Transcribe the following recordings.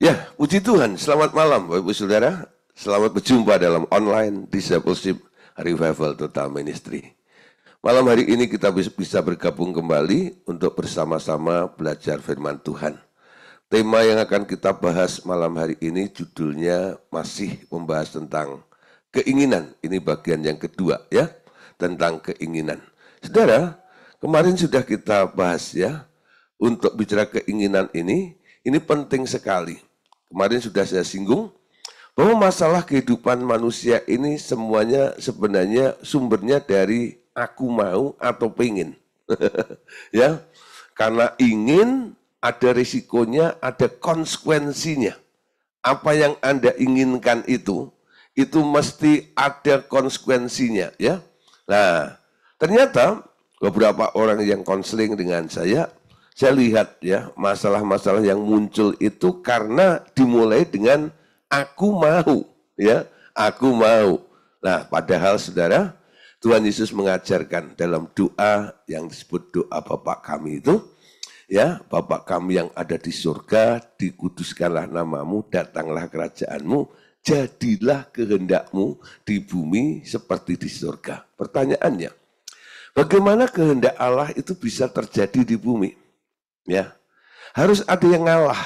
Ya, puji Tuhan. Selamat malam Bapak Ibu Saudara. Selamat berjumpa dalam online Discipleship Revival Total Ministry. Malam hari ini kita bisa bergabung kembali untuk bersama-sama belajar firman Tuhan. Tema yang akan kita bahas malam hari ini judulnya masih membahas tentang keinginan. Ini bagian yang kedua ya, tentang keinginan. Saudara, kemarin sudah kita bahas ya, untuk bicara keinginan ini, ini penting sekali Kemarin sudah saya singgung bahwa masalah kehidupan manusia ini semuanya sebenarnya sumbernya dari aku mau atau pengen. ya, karena ingin ada risikonya, ada konsekuensinya. Apa yang Anda inginkan itu, itu mesti ada konsekuensinya. ya. Nah, ternyata beberapa orang yang konseling dengan saya, saya lihat ya masalah-masalah yang muncul itu karena dimulai dengan aku mau ya aku mau. Nah, padahal saudara, Tuhan Yesus mengajarkan dalam doa yang disebut doa Bapak kami itu, ya, Bapak kami yang ada di surga, dikuduskanlah namamu, datanglah kerajaanmu, jadilah kehendakmu di bumi seperti di surga. Pertanyaannya, bagaimana kehendak Allah itu bisa terjadi di bumi? Ya. Harus ada yang ngalah.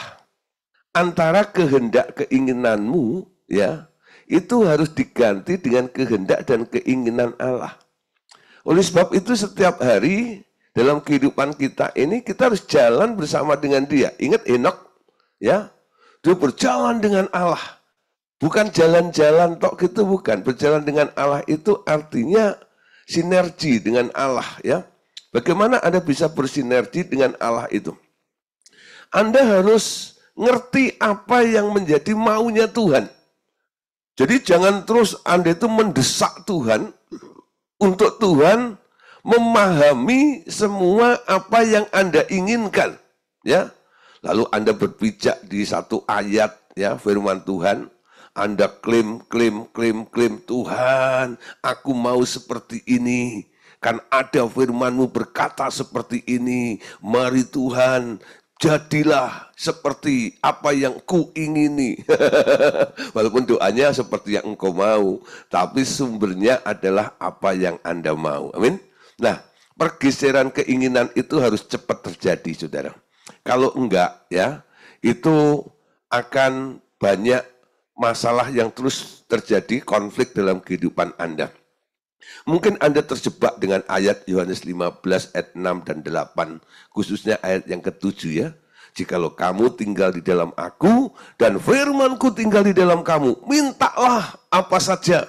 Antara kehendak keinginanmu ya itu harus diganti dengan kehendak dan keinginan Allah. Oleh sebab itu setiap hari dalam kehidupan kita ini kita harus jalan bersama dengan dia. Ingat enak ya. Dia berjalan dengan Allah. Bukan jalan-jalan tok gitu bukan. Berjalan dengan Allah itu artinya sinergi dengan Allah ya. Bagaimana Anda bisa bersinergi dengan Allah itu? Anda harus ngerti apa yang menjadi maunya Tuhan. Jadi jangan terus Anda itu mendesak Tuhan untuk Tuhan memahami semua apa yang Anda inginkan, ya. Lalu Anda berpijak di satu ayat ya firman Tuhan, Anda klaim klaim klaim klaim Tuhan, aku mau seperti ini. Kan ada firmanmu berkata seperti ini, mari Tuhan jadilah seperti apa yang ku ingini. Walaupun doanya seperti yang engkau mau, tapi sumbernya adalah apa yang Anda mau. Amin. Nah, pergeseran keinginan itu harus cepat terjadi, Saudara. Kalau enggak ya, itu akan banyak masalah yang terus terjadi konflik dalam kehidupan Anda. Mungkin Anda terjebak dengan ayat Yohanes 15 ayat 6 dan 8, khususnya ayat yang ketujuh ya. Jikalau kamu tinggal di dalam aku dan firmanku tinggal di dalam kamu, mintalah apa saja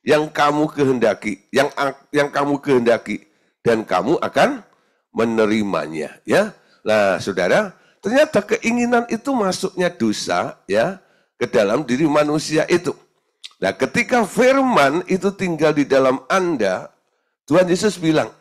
yang kamu kehendaki, yang yang kamu kehendaki dan kamu akan menerimanya ya. Nah, Saudara, ternyata keinginan itu masuknya dosa ya ke dalam diri manusia itu. Nah ketika firman itu tinggal di dalam Anda, Tuhan Yesus bilang,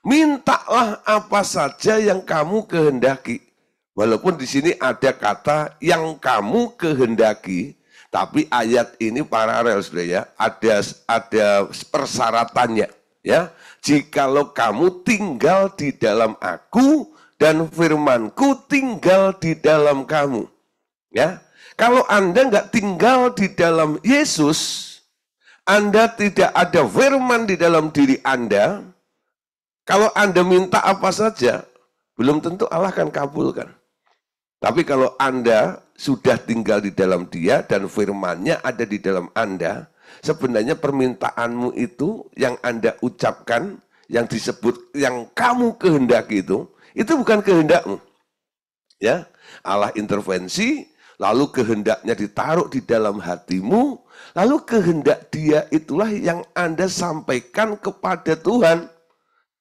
mintalah apa saja yang kamu kehendaki. Walaupun di sini ada kata yang kamu kehendaki, tapi ayat ini paralel sudah ya, ada ada persyaratannya ya. Jikalau kamu tinggal di dalam aku dan firmanku tinggal di dalam kamu. Ya. Kalau Anda nggak tinggal di dalam Yesus, Anda tidak ada firman di dalam diri Anda, kalau Anda minta apa saja, belum tentu Allah akan kabulkan. Tapi kalau Anda sudah tinggal di dalam dia dan firmannya ada di dalam Anda, sebenarnya permintaanmu itu yang Anda ucapkan, yang disebut, yang kamu kehendaki itu, itu bukan kehendakmu. Ya, Allah intervensi, lalu kehendaknya ditaruh di dalam hatimu, lalu kehendak dia itulah yang Anda sampaikan kepada Tuhan.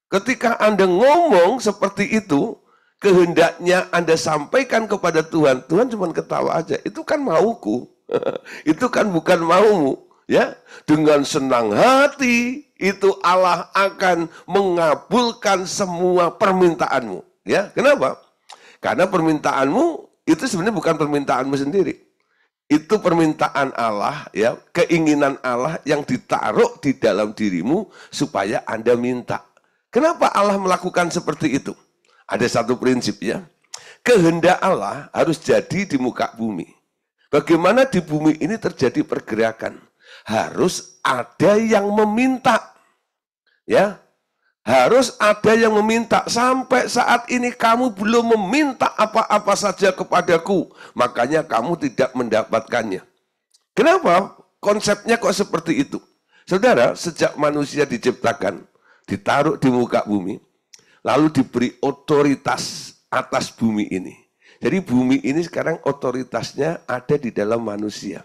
Ketika Anda ngomong seperti itu, kehendaknya Anda sampaikan kepada Tuhan, Tuhan cuma ketawa aja. Itu kan mauku. itu kan bukan maumu, ya. Dengan senang hati itu Allah akan mengabulkan semua permintaanmu, ya. Kenapa? Karena permintaanmu itu sebenarnya bukan permintaanmu sendiri. Itu permintaan Allah, ya, keinginan Allah yang ditaruh di dalam dirimu supaya Anda minta. Kenapa Allah melakukan seperti itu? Ada satu prinsip ya. Kehendak Allah harus jadi di muka bumi. Bagaimana di bumi ini terjadi pergerakan? Harus ada yang meminta. Ya, harus ada yang meminta. Sampai saat ini kamu belum meminta apa-apa saja kepadaku. Makanya kamu tidak mendapatkannya. Kenapa? Konsepnya kok seperti itu? Saudara, sejak manusia diciptakan, ditaruh di muka bumi, lalu diberi otoritas atas bumi ini. Jadi bumi ini sekarang otoritasnya ada di dalam manusia.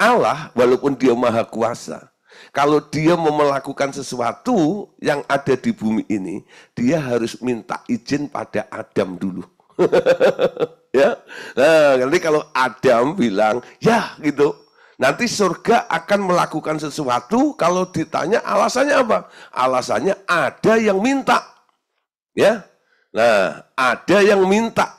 Allah, walaupun dia maha kuasa, kalau dia mau melakukan sesuatu yang ada di bumi ini, dia harus minta izin pada Adam dulu. ya. Nah, nanti kalau Adam bilang, "Ya," gitu. Nanti surga akan melakukan sesuatu kalau ditanya alasannya apa? Alasannya ada yang minta. Ya. Nah, ada yang minta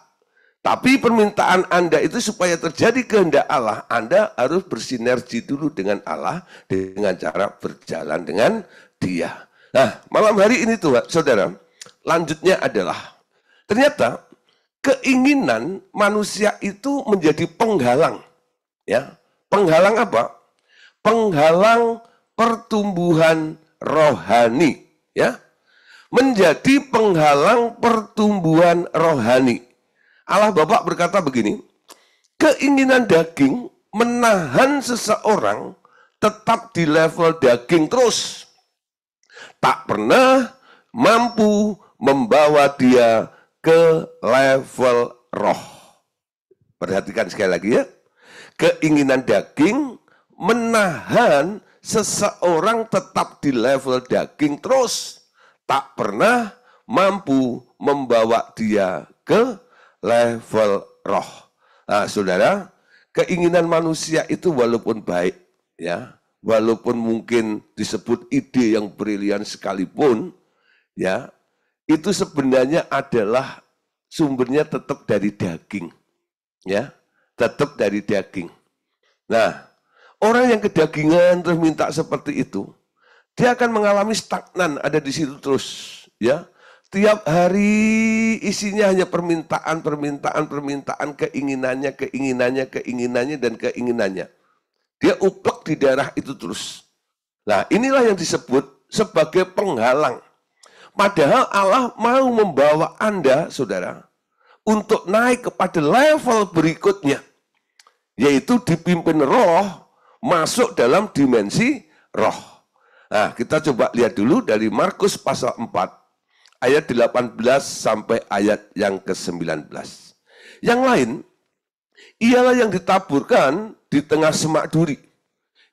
tapi permintaan Anda itu supaya terjadi kehendak Allah, Anda harus bersinergi dulu dengan Allah dengan cara berjalan dengan dia. Nah, malam hari ini tuh, saudara, lanjutnya adalah ternyata keinginan manusia itu menjadi penghalang. Ya, penghalang apa? Penghalang pertumbuhan rohani. Ya, menjadi penghalang pertumbuhan rohani. Allah Bapak berkata begini, keinginan daging menahan seseorang tetap di level daging terus. Tak pernah mampu membawa dia ke level roh. Perhatikan sekali lagi ya. Keinginan daging menahan seseorang tetap di level daging terus. Tak pernah mampu membawa dia ke level roh. Nah, saudara, keinginan manusia itu walaupun baik, ya, walaupun mungkin disebut ide yang brilian sekalipun, ya, itu sebenarnya adalah sumbernya tetap dari daging, ya, tetap dari daging. Nah, orang yang kedagingan terus minta seperti itu, dia akan mengalami stagnan ada di situ terus, ya. Setiap hari isinya hanya permintaan, permintaan, permintaan, keinginannya, keinginannya, keinginannya, dan keinginannya. Dia uplek di daerah itu terus. Nah inilah yang disebut sebagai penghalang. Padahal Allah mau membawa Anda, saudara, untuk naik kepada level berikutnya. Yaitu dipimpin roh masuk dalam dimensi roh. Nah, kita coba lihat dulu dari Markus pasal 4 ayat 18 sampai ayat yang ke-19. Yang lain, ialah yang ditaburkan di tengah semak duri.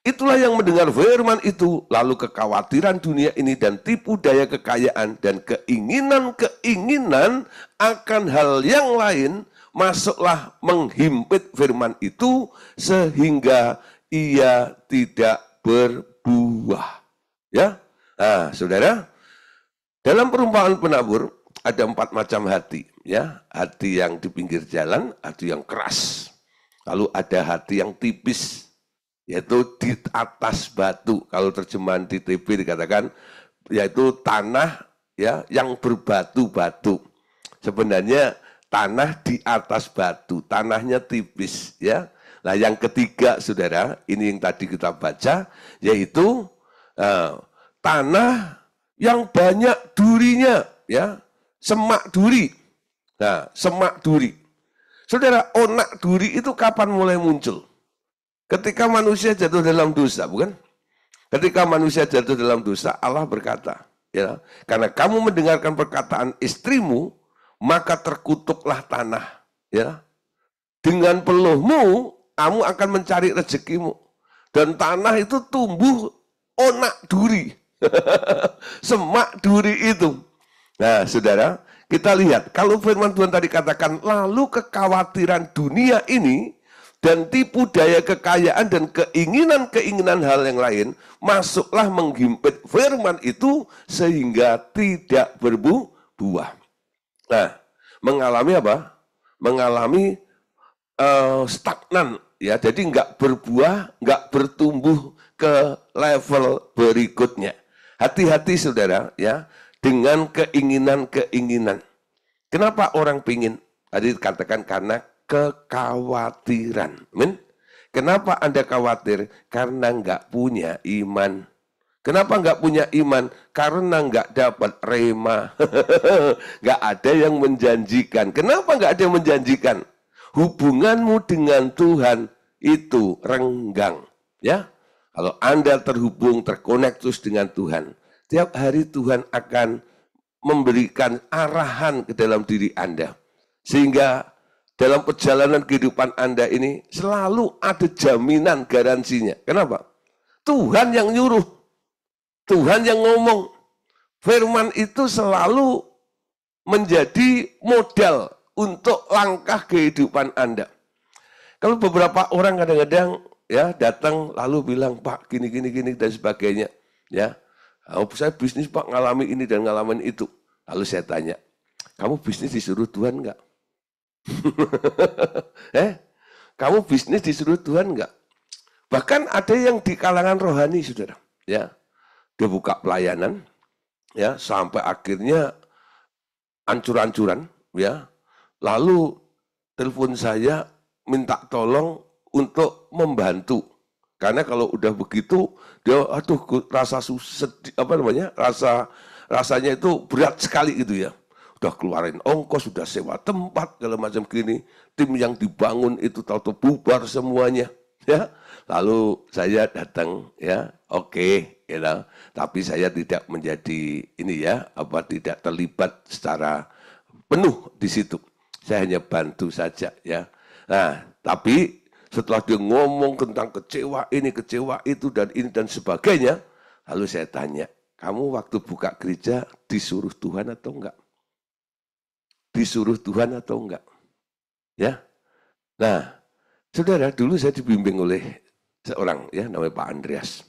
Itulah yang mendengar firman itu, lalu kekhawatiran dunia ini dan tipu daya kekayaan dan keinginan-keinginan akan hal yang lain masuklah menghimpit firman itu sehingga ia tidak berbuah. Ya, nah, saudara, dalam perumpamaan penabur ada empat macam hati, ya. Hati yang di pinggir jalan, hati yang keras. Lalu ada hati yang tipis, yaitu di atas batu. Kalau terjemahan di TV dikatakan yaitu tanah ya yang berbatu-batu. Sebenarnya tanah di atas batu, tanahnya tipis ya. Nah, yang ketiga Saudara, ini yang tadi kita baca yaitu eh, tanah yang banyak durinya, ya, semak duri. Nah, semak duri. Saudara, onak duri itu kapan mulai muncul? Ketika manusia jatuh dalam dosa, bukan? Ketika manusia jatuh dalam dosa, Allah berkata, ya, karena kamu mendengarkan perkataan istrimu, maka terkutuklah tanah, ya. Dengan peluhmu, kamu akan mencari rezekimu. Dan tanah itu tumbuh onak duri. Semak duri itu. Nah, saudara, kita lihat kalau firman Tuhan tadi katakan lalu kekhawatiran dunia ini dan tipu daya kekayaan dan keinginan-keinginan hal yang lain masuklah menghimpit firman itu sehingga tidak berbuah. Nah, mengalami apa? Mengalami uh, stagnan ya, jadi nggak berbuah, nggak bertumbuh ke level berikutnya. Hati-hati saudara ya dengan keinginan-keinginan. Kenapa orang pingin? Tadi dikatakan karena kekhawatiran. Amin. Kenapa Anda khawatir? Karena nggak punya iman. Kenapa nggak punya iman? Karena nggak dapat rema. nggak ada yang menjanjikan. Kenapa nggak ada yang menjanjikan? Hubunganmu dengan Tuhan itu renggang. Ya, kalau Anda terhubung, terkonektus dengan Tuhan, tiap hari Tuhan akan memberikan arahan ke dalam diri Anda. Sehingga dalam perjalanan kehidupan Anda ini selalu ada jaminan garansinya. Kenapa? Tuhan yang nyuruh. Tuhan yang ngomong. Firman itu selalu menjadi modal untuk langkah kehidupan Anda. Kalau beberapa orang kadang-kadang ya datang lalu bilang Pak gini gini gini dan sebagainya ya oh, saya bisnis Pak ngalami ini dan ngalamin itu lalu saya tanya kamu bisnis disuruh Tuhan nggak eh kamu bisnis disuruh Tuhan nggak bahkan ada yang di kalangan rohani saudara ya dia buka pelayanan ya sampai akhirnya ancur-ancuran ya lalu telepon saya minta tolong untuk membantu. Karena kalau udah begitu dia aduh rasa sedih, apa namanya? rasa rasanya itu berat sekali gitu ya. Udah keluarin ongkos, sudah sewa tempat kalau macam gini. Tim yang dibangun itu tahu bubar semuanya ya. Lalu saya datang ya, oke, okay, you know. tapi saya tidak menjadi ini ya, apa tidak terlibat secara penuh di situ. Saya hanya bantu saja ya. Nah, tapi setelah dia ngomong tentang kecewa ini, kecewa itu, dan ini, dan sebagainya. Lalu saya tanya, kamu waktu buka gereja disuruh Tuhan atau enggak? Disuruh Tuhan atau enggak? Ya. Nah, saudara, dulu saya dibimbing oleh seorang ya namanya Pak Andreas.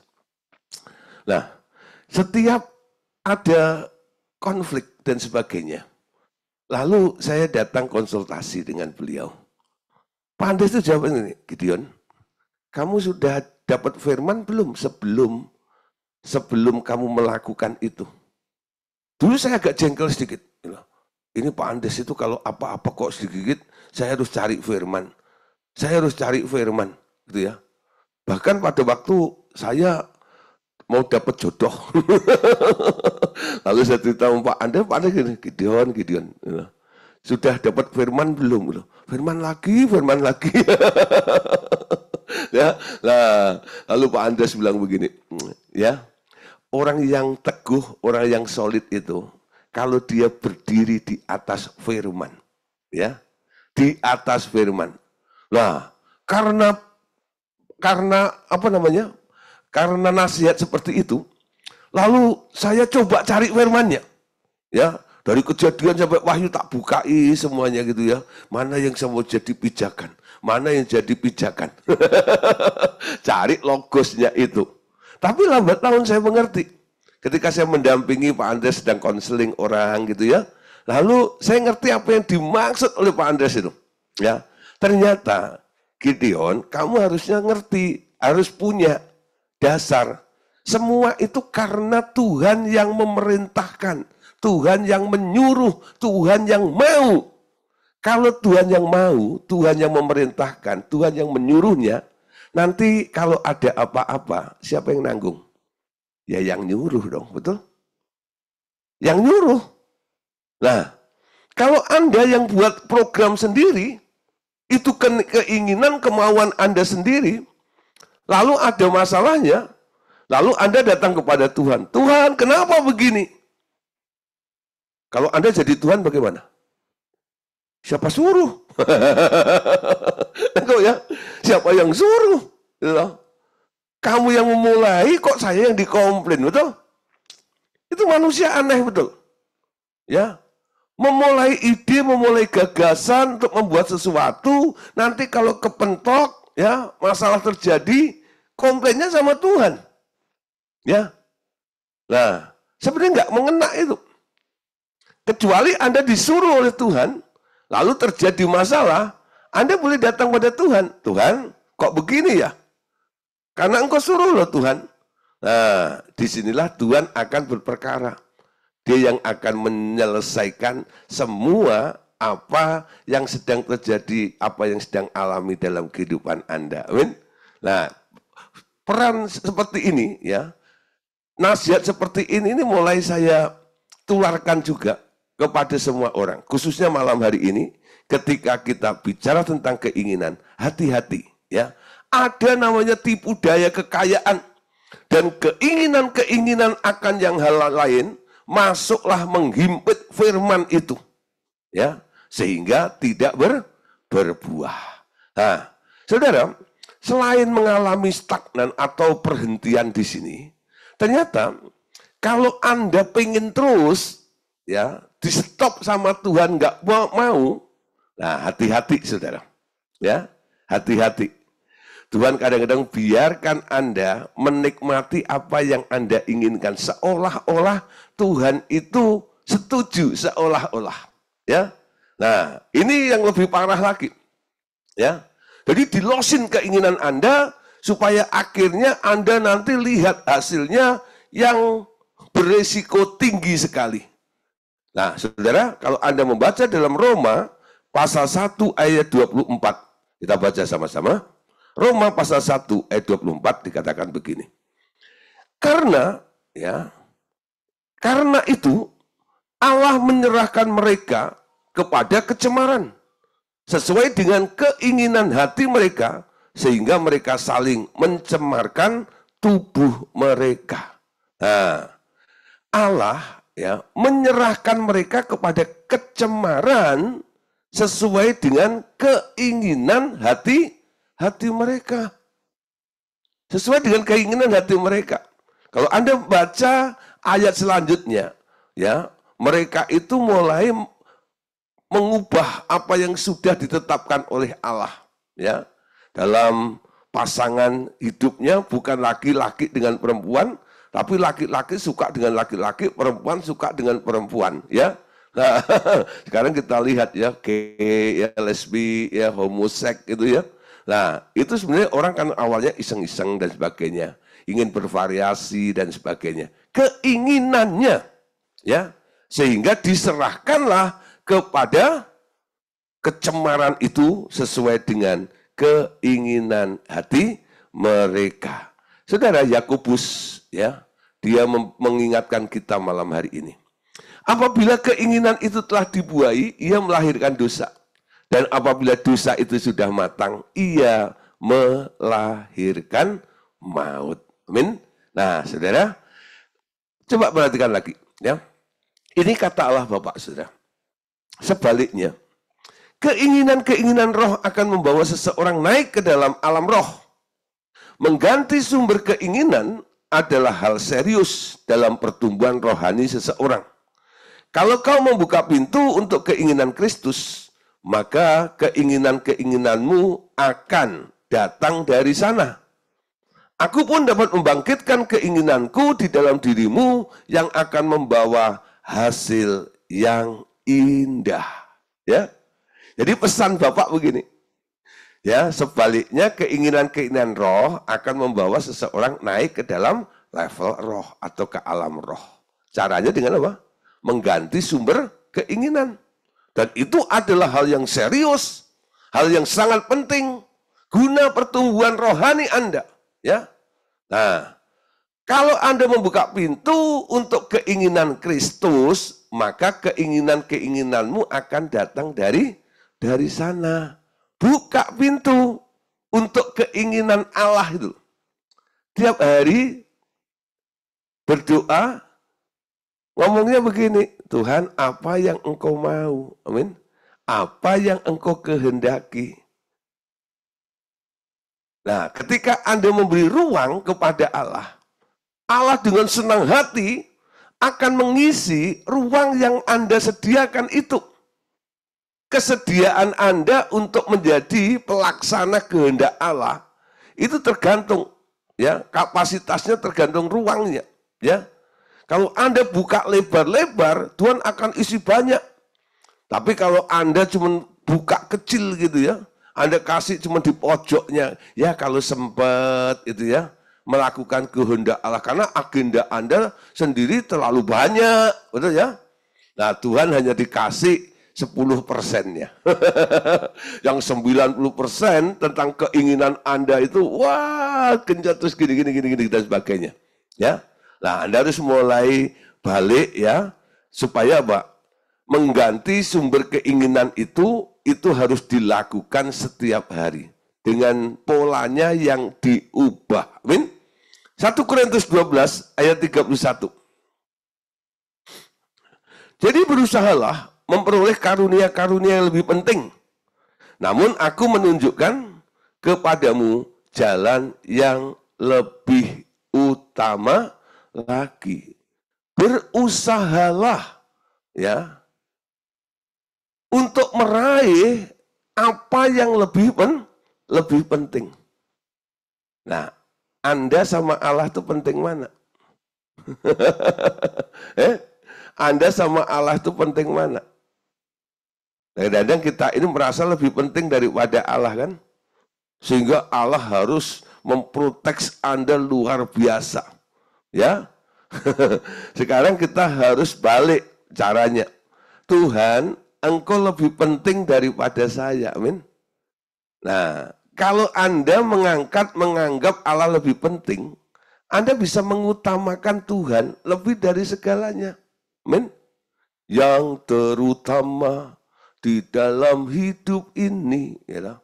Nah, setiap ada konflik dan sebagainya, lalu saya datang konsultasi dengan beliau. Pantes itu jawab ini, Gideon. Kamu sudah dapat firman belum sebelum sebelum kamu melakukan itu? Dulu saya agak jengkel sedikit. Ini Pak Andes itu kalau apa-apa kok sedikit, saya harus cari firman. Saya harus cari firman, gitu ya. Bahkan pada waktu saya mau dapat jodoh. Lalu saya cerita sama Pak Andes, Pak Andes gini, Gideon, Gideon. Gitu. Sudah dapat firman belum? Loh, firman lagi, firman lagi. ya. lah lalu Pak Andres bilang begini, ya. Orang yang teguh, orang yang solid itu kalau dia berdiri di atas firman, ya. Di atas firman. Nah, karena karena apa namanya? Karena nasihat seperti itu, lalu saya coba cari firmannya. Ya, dari kejadian sampai wahyu tak bukai semuanya gitu ya. Mana yang saya mau jadi pijakan? Mana yang jadi pijakan? Cari logosnya itu. Tapi lambat laun saya mengerti. Ketika saya mendampingi Pak Andres sedang konseling orang gitu ya. Lalu saya ngerti apa yang dimaksud oleh Pak Andres itu. Ya, ternyata Gideon, kamu harusnya ngerti, harus punya dasar. Semua itu karena Tuhan yang memerintahkan. Tuhan yang menyuruh, Tuhan yang mau. Kalau Tuhan yang mau, Tuhan yang memerintahkan, Tuhan yang menyuruhnya, nanti kalau ada apa-apa, siapa yang nanggung? Ya yang nyuruh dong, betul? Yang nyuruh. Nah, kalau Anda yang buat program sendiri, itu keinginan, kemauan Anda sendiri, lalu ada masalahnya, lalu Anda datang kepada Tuhan. Tuhan, kenapa begini? Kalau Anda jadi Tuhan bagaimana? Siapa suruh? Enggak ya? Siapa yang suruh? Loh. Ya. Kamu yang memulai kok saya yang dikomplain, betul? Itu manusia aneh, betul? Ya. Memulai ide, memulai gagasan untuk membuat sesuatu, nanti kalau kepentok, ya, masalah terjadi, komplainnya sama Tuhan. Ya. Nah, sebenarnya nggak mengena itu. Kecuali Anda disuruh oleh Tuhan, lalu terjadi masalah, Anda boleh datang pada Tuhan. Tuhan, kok begini ya? Karena engkau suruh loh Tuhan. Nah, disinilah Tuhan akan berperkara. Dia yang akan menyelesaikan semua apa yang sedang terjadi, apa yang sedang alami dalam kehidupan Anda. Amin. Nah, peran seperti ini ya, nasihat seperti ini ini mulai saya tularkan juga kepada semua orang. Khususnya malam hari ini, ketika kita bicara tentang keinginan, hati-hati ya. Ada namanya tipu daya kekayaan dan keinginan-keinginan akan yang hal lain masuklah menghimpit firman itu. Ya, sehingga tidak ber, berbuah. Nah, saudara, selain mengalami stagnan atau perhentian di sini, ternyata kalau Anda pengen terus ya di stop sama Tuhan nggak mau, mau, nah hati-hati saudara, ya hati-hati. Tuhan kadang-kadang biarkan Anda menikmati apa yang Anda inginkan seolah-olah Tuhan itu setuju seolah-olah, ya. Nah, ini yang lebih parah lagi. Ya. Jadi dilosin keinginan Anda supaya akhirnya Anda nanti lihat hasilnya yang beresiko tinggi sekali. Nah, saudara, kalau Anda membaca dalam Roma, pasal 1 ayat 24, kita baca sama-sama. Roma pasal 1 ayat 24 dikatakan begini. Karena, ya, karena itu Allah menyerahkan mereka kepada kecemaran sesuai dengan keinginan hati mereka sehingga mereka saling mencemarkan tubuh mereka. Nah, Allah ya menyerahkan mereka kepada kecemaran sesuai dengan keinginan hati hati mereka. Sesuai dengan keinginan hati mereka. Kalau Anda baca ayat selanjutnya, ya, mereka itu mulai mengubah apa yang sudah ditetapkan oleh Allah, ya. Dalam pasangan hidupnya bukan laki-laki dengan perempuan, tapi laki-laki suka dengan laki-laki, perempuan suka dengan perempuan, ya. Nah, sekarang kita lihat ya, gay, ya, lesbi, ya, homosek gitu ya. Nah, itu sebenarnya orang kan awalnya iseng-iseng dan sebagainya, ingin bervariasi dan sebagainya. Keinginannya, ya, sehingga diserahkanlah kepada kecemaran itu sesuai dengan keinginan hati mereka. Saudara Yakobus ya dia mengingatkan kita malam hari ini. Apabila keinginan itu telah dibuai, ia melahirkan dosa. Dan apabila dosa itu sudah matang, ia melahirkan maut. Amin. Nah, saudara, coba perhatikan lagi. ya. Ini kata Allah Bapak, saudara. Sebaliknya, keinginan-keinginan roh akan membawa seseorang naik ke dalam alam roh. Mengganti sumber keinginan adalah hal serius dalam pertumbuhan rohani seseorang. Kalau kau membuka pintu untuk keinginan Kristus, maka keinginan-keinginanmu akan datang dari sana. Aku pun dapat membangkitkan keinginanku di dalam dirimu yang akan membawa hasil yang indah. Ya, jadi pesan Bapak begini, Ya, sebaliknya keinginan-keinginan roh akan membawa seseorang naik ke dalam level roh atau ke alam roh. Caranya dengan apa? Mengganti sumber keinginan. Dan itu adalah hal yang serius, hal yang sangat penting guna pertumbuhan rohani Anda, ya. Nah, kalau Anda membuka pintu untuk keinginan Kristus, maka keinginan-keinginanmu akan datang dari dari sana buka pintu untuk keinginan Allah itu. Tiap hari berdoa, ngomongnya begini, Tuhan apa yang engkau mau, amin. Apa yang engkau kehendaki. Nah, ketika Anda memberi ruang kepada Allah, Allah dengan senang hati akan mengisi ruang yang Anda sediakan itu kesediaan Anda untuk menjadi pelaksana kehendak Allah itu tergantung ya kapasitasnya tergantung ruangnya ya. Kalau Anda buka lebar-lebar, Tuhan akan isi banyak. Tapi kalau Anda cuma buka kecil gitu ya, Anda kasih cuma di pojoknya, ya kalau sempat itu ya, melakukan kehendak Allah karena agenda Anda sendiri terlalu banyak, betul ya? Nah, Tuhan hanya dikasih sepuluh persennya. yang sembilan puluh persen tentang keinginan Anda itu, wah, kencet terus gini, gini, gini, gini, dan sebagainya. Ya, Nah, Anda harus mulai balik ya, supaya Pak, mengganti sumber keinginan itu, itu harus dilakukan setiap hari. Dengan polanya yang diubah. Amin. 1 Korintus 12 ayat 31. Jadi berusahalah memperoleh karunia-karunia yang lebih penting. Namun aku menunjukkan kepadamu jalan yang lebih utama lagi. Berusahalah ya untuk meraih apa yang lebih pen, lebih penting. Nah, Anda sama Allah itu penting mana? eh? Anda sama Allah itu penting mana? Nah, kadang-kadang kita ini merasa lebih penting daripada Allah kan? Sehingga Allah harus memproteks Anda luar biasa. Ya. Sekarang kita harus balik caranya. Tuhan, engkau lebih penting daripada saya. Amin. Nah, kalau Anda mengangkat menganggap Allah lebih penting, Anda bisa mengutamakan Tuhan lebih dari segalanya. Amin. Yang terutama di dalam hidup ini ya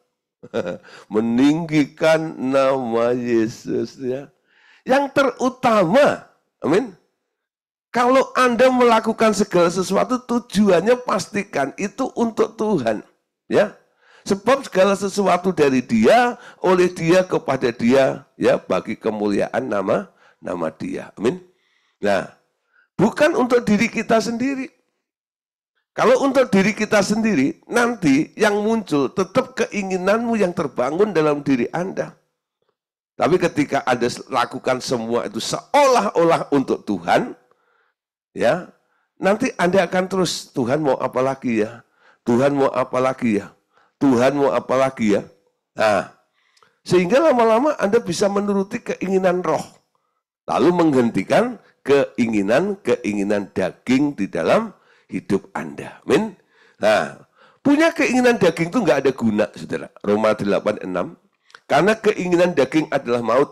meninggikan nama Yesus ya yang terutama amin kalau Anda melakukan segala sesuatu tujuannya pastikan itu untuk Tuhan ya sebab segala sesuatu dari dia oleh dia kepada dia ya bagi kemuliaan nama nama dia amin nah bukan untuk diri kita sendiri kalau untuk diri kita sendiri, nanti yang muncul tetap keinginanmu yang terbangun dalam diri Anda. Tapi ketika Anda lakukan semua itu seolah-olah untuk Tuhan, ya, nanti Anda akan terus Tuhan mau apa lagi ya? Tuhan mau apa lagi ya? Tuhan mau apa lagi ya? Nah, sehingga lama-lama Anda bisa menuruti keinginan roh, lalu menghentikan keinginan-keinginan daging di dalam hidup Anda. Amin. Nah, punya keinginan daging itu enggak ada guna, saudara. Roma 8:6. Karena keinginan daging adalah maut,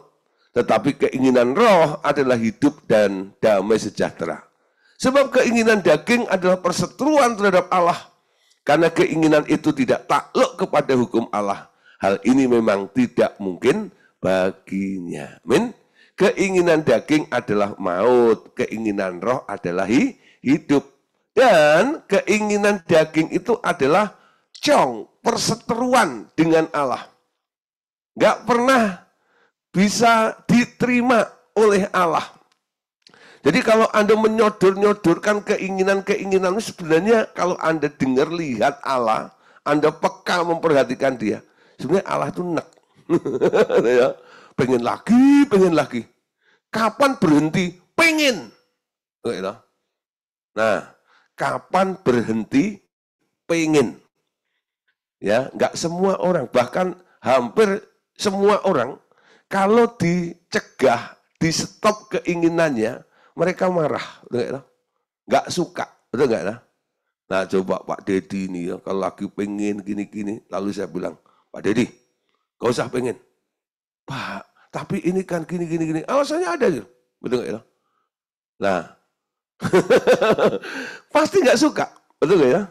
tetapi keinginan roh adalah hidup dan damai sejahtera. Sebab keinginan daging adalah perseteruan terhadap Allah. Karena keinginan itu tidak takluk kepada hukum Allah. Hal ini memang tidak mungkin baginya. Amin. Keinginan daging adalah maut, keinginan roh adalah hidup. Dan keinginan daging itu adalah cong, perseteruan dengan Allah. Gak pernah bisa diterima oleh Allah. Jadi kalau Anda menyodor-nyodorkan keinginan-keinginan sebenarnya kalau Anda dengar lihat Allah, Anda peka memperhatikan dia. Sebenarnya Allah itu nek. Ya, pengen lagi, pengen lagi. Kapan berhenti? Pengen. Ya nah, kapan berhenti pengen. Ya, nggak semua orang, bahkan hampir semua orang, kalau dicegah, di stop keinginannya, mereka marah, nggak suka, betul nggak? lah? nah coba Pak Dedi ini, ya, kalau lagi pengen gini-gini, lalu saya bilang, Pak Dedi, gak usah pengen. Pak, tapi ini kan gini-gini-gini, alasannya ada, gitu. betul nggak? Nah, Pasti nggak suka, betul gak ya?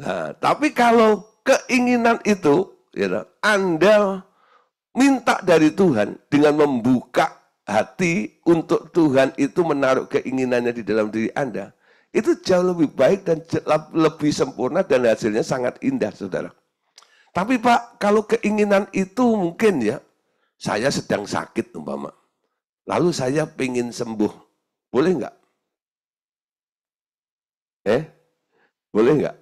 Nah, tapi kalau keinginan itu, you ya, know, Anda minta dari Tuhan dengan membuka hati untuk Tuhan itu menaruh keinginannya di dalam diri Anda, itu jauh lebih baik dan lebih sempurna dan hasilnya sangat indah, saudara. Tapi Pak, kalau keinginan itu mungkin ya, saya sedang sakit umpama. Lalu saya pengen sembuh. Boleh nggak? Eh, boleh nggak?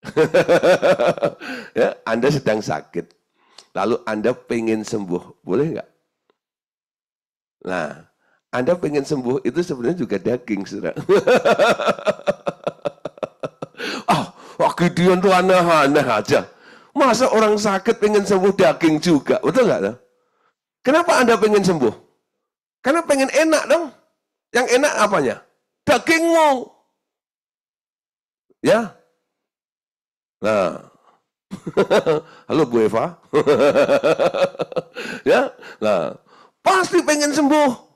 ya, anda sedang sakit, lalu Anda pengen sembuh, boleh nggak? Nah, Anda pengen sembuh itu sebenarnya juga daging, saudara. ah, oh, Gideon tuh aneh-aneh aja. Masa orang sakit pengen sembuh daging juga, betul nggak? Kenapa Anda pengen sembuh? Karena pengen enak dong. Yang enak apanya? Daging Dagingmu. Ya? Nah. Halo Bu Eva. ya? Nah, pasti pengen sembuh.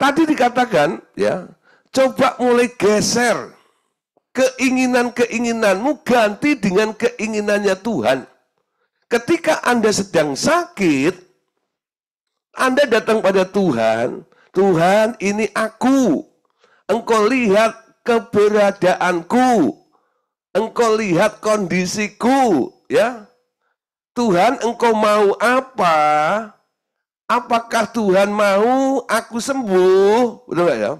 Tadi dikatakan, ya, coba mulai geser keinginan-keinginanmu ganti dengan keinginannya Tuhan. Ketika Anda sedang sakit, Anda datang pada Tuhan, Tuhan ini aku. Engkau lihat keberadaanku. Engkau lihat kondisiku, ya. Tuhan engkau mau apa? Apakah Tuhan mau aku sembuh? Betul nggak ya?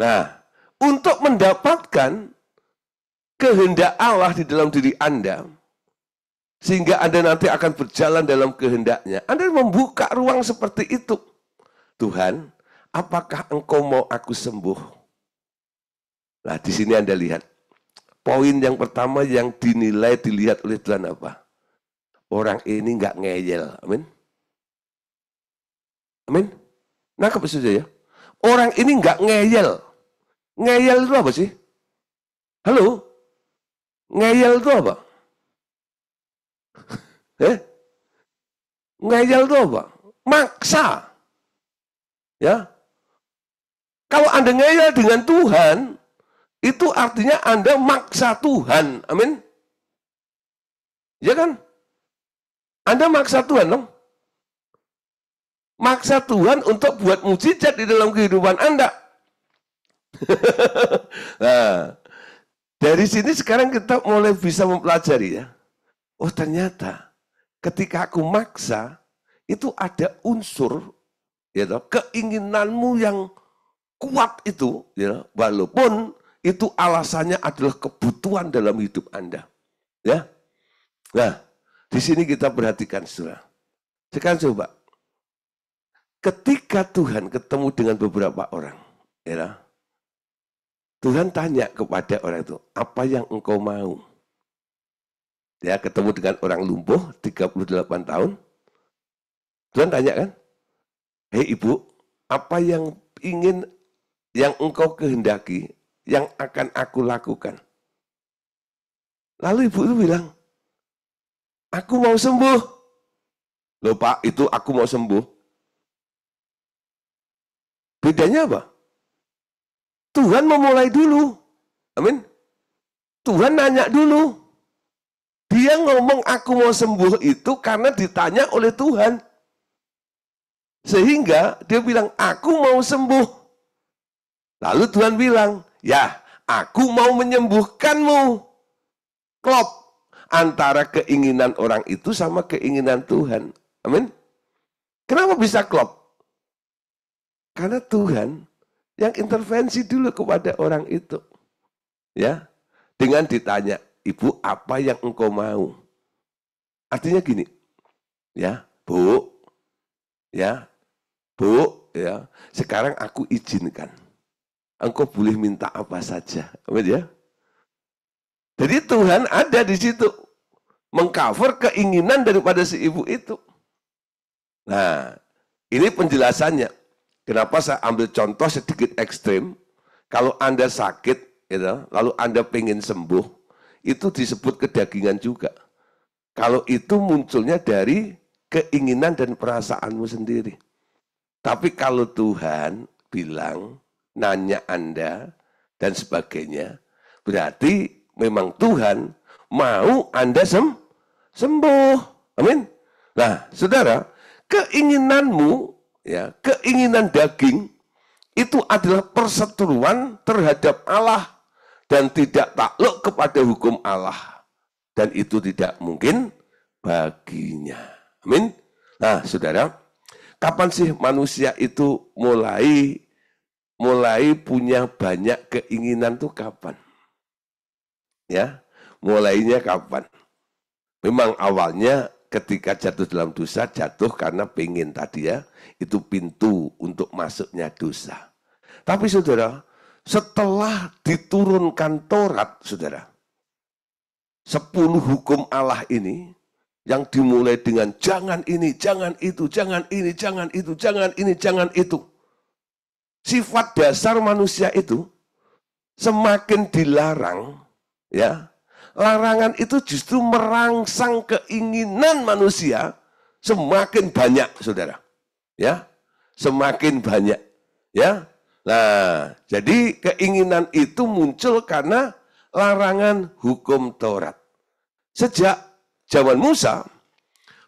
Nah, untuk mendapatkan kehendak Allah di dalam diri Anda, sehingga Anda nanti akan berjalan dalam kehendaknya. Anda membuka ruang seperti itu. Tuhan, apakah engkau mau aku sembuh? Nah, di sini Anda lihat. Poin yang pertama yang dinilai dilihat oleh Tuhan apa? Orang ini nggak ngeyel. Amin. Amin. Nangkep saja ya. Orang ini nggak ngeyel. Ngeyel itu apa sih? Halo? Ngeyel itu apa? eh? Ngeyel itu apa? Maksa. Ya. Kalau Anda ngeyel dengan Tuhan, itu artinya Anda maksa Tuhan. Amin. Ya kan? Anda maksa Tuhan dong. Maksa Tuhan untuk buat mujizat di dalam kehidupan Anda. nah, dari sini sekarang kita mulai bisa mempelajari ya. Oh ternyata ketika aku maksa, itu ada unsur ya you keinginanmu yang kuat itu ya you walaupun itu alasannya adalah kebutuhan dalam hidup Anda. Ya. Nah, di sini kita perhatikan Saudara. Sekarang coba. Ketika Tuhan ketemu dengan beberapa orang, ya. Tuhan tanya kepada orang itu, apa yang engkau mau? Ya, ketemu dengan orang lumpuh 38 tahun. Tuhan tanya kan, "Hei ibu, apa yang ingin yang engkau kehendaki yang akan aku lakukan. Lalu ibu itu bilang, aku mau sembuh. Loh pak, itu aku mau sembuh. Bedanya apa? Tuhan memulai dulu. Amin. Tuhan nanya dulu. Dia ngomong aku mau sembuh itu karena ditanya oleh Tuhan. Sehingga dia bilang, aku mau sembuh. Lalu Tuhan bilang, Ya, aku mau menyembuhkanmu. Klop antara keinginan orang itu sama keinginan Tuhan. Amin. Kenapa bisa klop? Karena Tuhan yang intervensi dulu kepada orang itu. Ya. Dengan ditanya, "Ibu, apa yang engkau mau?" Artinya gini. Ya, Bu. Ya. Bu, ya. Sekarang aku izinkan Engkau boleh minta apa saja. Amin ya. Jadi Tuhan ada di situ. Mengcover keinginan daripada si ibu itu. Nah, ini penjelasannya. Kenapa saya ambil contoh sedikit ekstrim. Kalau Anda sakit, gitu, lalu Anda pengen sembuh, itu disebut kedagingan juga. Kalau itu munculnya dari keinginan dan perasaanmu sendiri. Tapi kalau Tuhan bilang, nanya Anda, dan sebagainya. Berarti memang Tuhan mau Anda sem sembuh. Amin. Nah, saudara, keinginanmu, ya, keinginan daging itu adalah perseteruan terhadap Allah dan tidak takluk kepada hukum Allah. Dan itu tidak mungkin baginya. Amin. Nah, saudara, kapan sih manusia itu mulai mulai punya banyak keinginan tuh kapan? Ya, mulainya kapan? Memang awalnya ketika jatuh dalam dosa, jatuh karena pengen tadi ya, itu pintu untuk masuknya dosa. Tapi saudara, setelah diturunkan Taurat, saudara, sepuluh hukum Allah ini, yang dimulai dengan jangan ini, jangan itu, jangan ini, jangan itu, jangan ini, jangan itu. Jangan ini, jangan itu sifat dasar manusia itu semakin dilarang, ya, larangan itu justru merangsang keinginan manusia semakin banyak, saudara. Ya, semakin banyak. Ya, nah, jadi keinginan itu muncul karena larangan hukum Taurat. Sejak zaman Musa,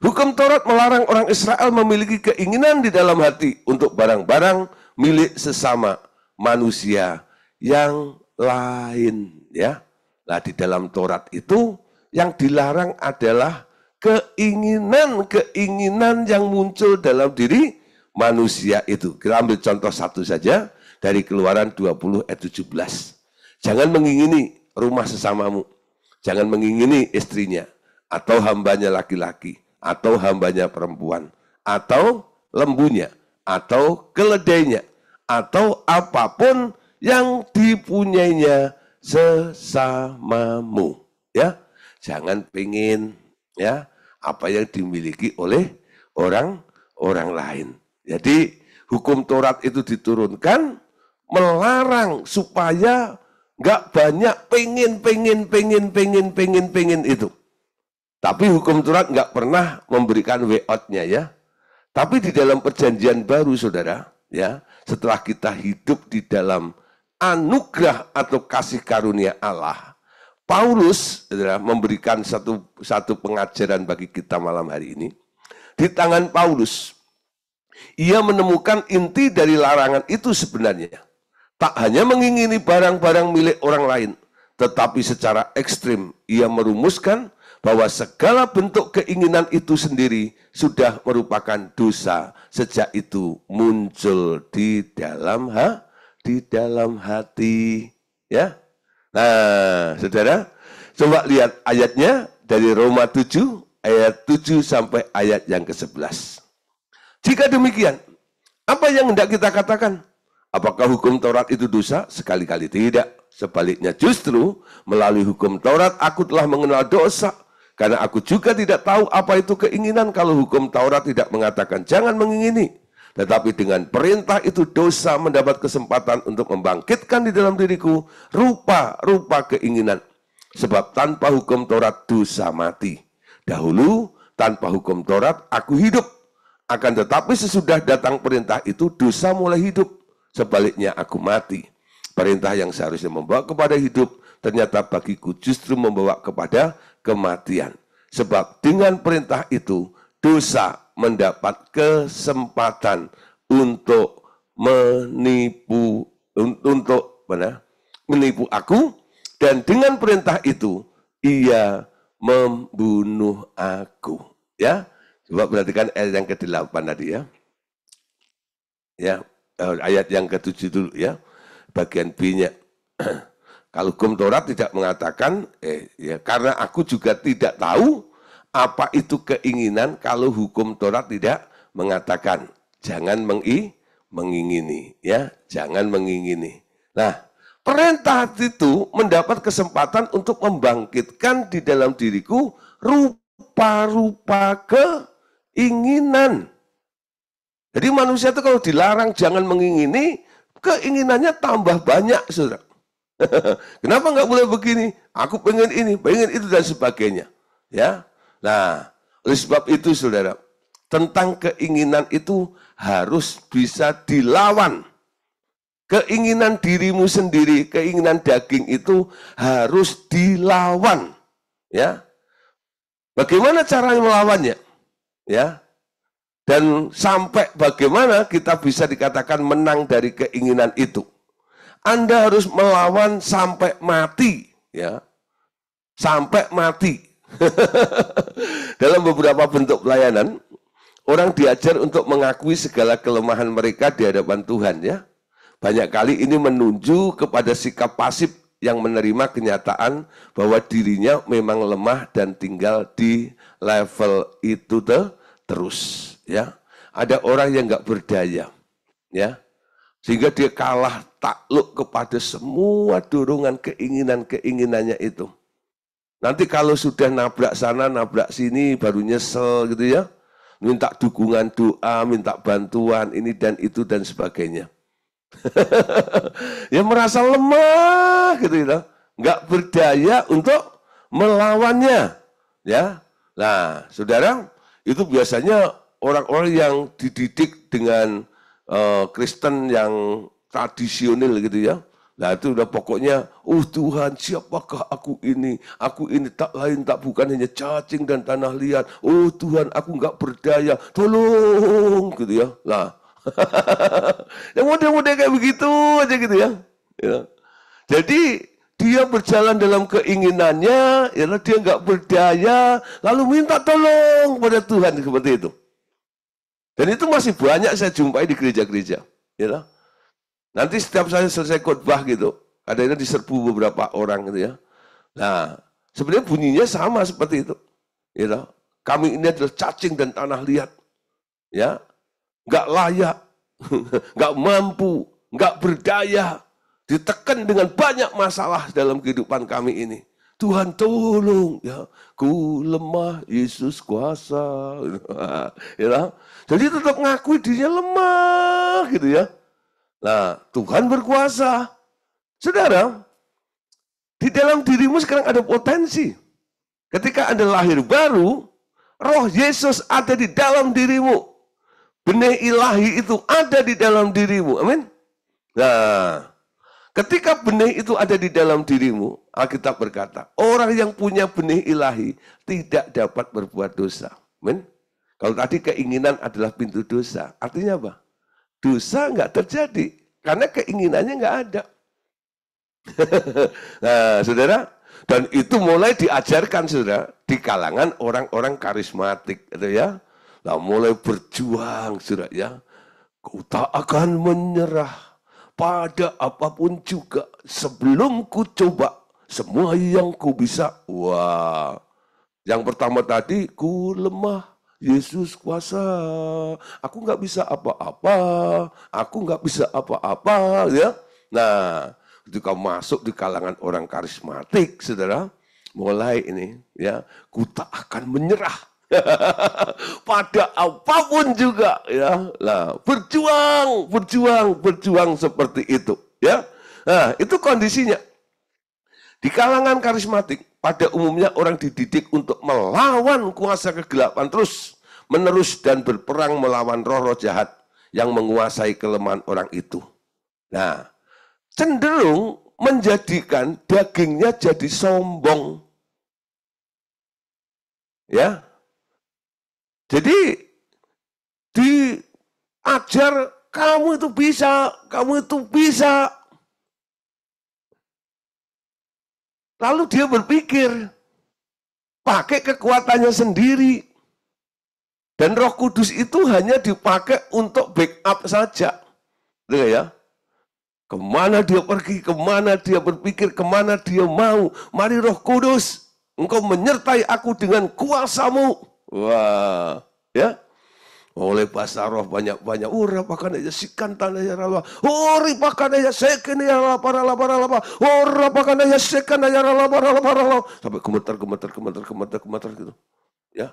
hukum Taurat melarang orang Israel memiliki keinginan di dalam hati untuk barang-barang milik sesama manusia yang lain ya. lah di dalam Taurat itu yang dilarang adalah keinginan-keinginan yang muncul dalam diri manusia itu. Kita ambil contoh satu saja dari Keluaran 20 ayat 17. Jangan mengingini rumah sesamamu. Jangan mengingini istrinya atau hambanya laki-laki atau hambanya perempuan atau lembunya atau keledainya atau apapun yang dipunyainya sesamamu ya jangan pingin ya apa yang dimiliki oleh orang orang lain jadi hukum Taurat itu diturunkan melarang supaya nggak banyak pengen pengin pengin pengin pengin pengin itu tapi hukum Taurat nggak pernah memberikan way ya tapi di dalam perjanjian baru saudara, ya, setelah kita hidup di dalam anugerah atau kasih karunia Allah, Paulus saudara, memberikan satu satu pengajaran bagi kita malam hari ini. Di tangan Paulus, ia menemukan inti dari larangan itu sebenarnya. Tak hanya mengingini barang-barang milik orang lain, tetapi secara ekstrim ia merumuskan bahwa segala bentuk keinginan itu sendiri sudah merupakan dosa sejak itu muncul di dalam ha di dalam hati ya nah saudara coba lihat ayatnya dari Roma 7 ayat 7 sampai ayat yang ke-11 jika demikian apa yang hendak kita katakan Apakah hukum Taurat itu dosa? Sekali-kali tidak. Sebaliknya justru melalui hukum Taurat aku telah mengenal dosa karena aku juga tidak tahu apa itu keinginan kalau hukum Taurat tidak mengatakan jangan mengingini. Tetapi dengan perintah itu dosa mendapat kesempatan untuk membangkitkan di dalam diriku rupa-rupa keinginan. Sebab tanpa hukum Taurat dosa mati. Dahulu tanpa hukum Taurat aku hidup. Akan tetapi sesudah datang perintah itu dosa mulai hidup. Sebaliknya aku mati. Perintah yang seharusnya membawa kepada hidup ternyata bagiku justru membawa kepada kematian. Sebab dengan perintah itu dosa mendapat kesempatan untuk menipu untuk mana? menipu aku dan dengan perintah itu ia membunuh aku ya coba perhatikan ayat yang ke-8 tadi ya ya eh, ayat yang ke-7 dulu ya bagian B-nya Kalau hukum Taurat tidak mengatakan, eh, ya, karena aku juga tidak tahu apa itu keinginan kalau hukum Taurat tidak mengatakan. Jangan mengi, mengingini, ya, jangan mengingini. Nah, perintah itu mendapat kesempatan untuk membangkitkan di dalam diriku rupa-rupa keinginan. Jadi manusia itu kalau dilarang jangan mengingini, keinginannya tambah banyak, saudara. Kenapa nggak boleh begini? Aku pengen ini, pengen itu dan sebagainya. Ya, nah oleh sebab itu saudara, tentang keinginan itu harus bisa dilawan. Keinginan dirimu sendiri, keinginan daging itu harus dilawan. Ya, bagaimana caranya melawannya? Ya, dan sampai bagaimana kita bisa dikatakan menang dari keinginan itu. Anda harus melawan sampai mati, ya. Sampai mati. Dalam beberapa bentuk pelayanan, orang diajar untuk mengakui segala kelemahan mereka di hadapan Tuhan, ya. Banyak kali ini menunjuk kepada sikap pasif yang menerima kenyataan bahwa dirinya memang lemah dan tinggal di level itu te terus ya ada orang yang nggak berdaya ya sehingga dia kalah takluk kepada semua dorongan keinginan-keinginannya itu. Nanti kalau sudah nabrak sana, nabrak sini, baru nyesel gitu ya. Minta dukungan doa, minta bantuan, ini dan itu dan sebagainya. ya merasa lemah gitu ya. Nggak berdaya untuk melawannya. Ya, Nah, saudara, itu biasanya orang-orang yang dididik dengan uh, Kristen yang tradisional gitu ya. Nah itu udah pokoknya, oh Tuhan siapakah aku ini? Aku ini tak lain tak bukan hanya cacing dan tanah liat. Oh Tuhan aku nggak berdaya, tolong gitu ya. Lah, yang mudah-mudah kayak begitu aja gitu ya. ya. Jadi dia berjalan dalam keinginannya, ya dia nggak berdaya, lalu minta tolong kepada Tuhan seperti itu. Dan itu masih banyak saya jumpai di gereja-gereja. Ya, Nanti setiap saya selesai khotbah gitu, kadang diserbu beberapa orang gitu ya. Nah, sebenarnya bunyinya sama seperti itu. You know? Kami ini adalah cacing dan tanah liat. Ya, nggak layak, nggak mampu, nggak berdaya, ditekan dengan banyak masalah dalam kehidupan kami ini. Tuhan tolong ya, ku lemah, Yesus kuasa. ya. Jadi tetap ngakui dirinya lemah gitu ya. Nah, Tuhan berkuasa. Saudara, di dalam dirimu sekarang ada potensi. Ketika Anda lahir baru, roh Yesus ada di dalam dirimu. Benih ilahi itu ada di dalam dirimu. Amin. Nah, ketika benih itu ada di dalam dirimu, Alkitab berkata, orang yang punya benih ilahi tidak dapat berbuat dosa. Amin. Kalau tadi keinginan adalah pintu dosa, artinya apa? dosa nggak terjadi karena keinginannya nggak ada. nah, saudara, dan itu mulai diajarkan saudara di kalangan orang-orang karismatik, gitu ya. Nah, mulai berjuang saudara ya. Ku tak akan menyerah pada apapun juga sebelum ku coba semua yang ku bisa. Wah, yang pertama tadi ku lemah, Yesus kuasa. Aku nggak bisa apa-apa. Aku nggak bisa apa-apa, ya. Nah, ketika masuk di kalangan orang karismatik, saudara, mulai ini, ya, ku tak akan menyerah. Pada apapun juga, ya. lah, berjuang, berjuang, berjuang seperti itu, ya. Nah, itu kondisinya. Di kalangan karismatik, pada umumnya orang dididik untuk melawan kuasa kegelapan terus menerus dan berperang melawan roh-roh jahat yang menguasai kelemahan orang itu. Nah, cenderung menjadikan dagingnya jadi sombong. Ya. Jadi diajar kamu itu bisa, kamu itu bisa, Lalu dia berpikir, pakai kekuatannya sendiri. Dan roh kudus itu hanya dipakai untuk backup saja. Gitu ya. Kemana dia pergi, kemana dia berpikir, kemana dia mau. Mari roh kudus, engkau menyertai aku dengan kuasamu. Wah, ya. Oleh pasaroh banyak-banyak. Ura oh, pakan aja sikan tanah ya rawa Uri oh, pakan aja seken ya rawa para la para la. Ura oh, pakan aja sekan ya rawa para la para Sampai gemeter gemeter gemeter gemeter gemeter gitu. Ya.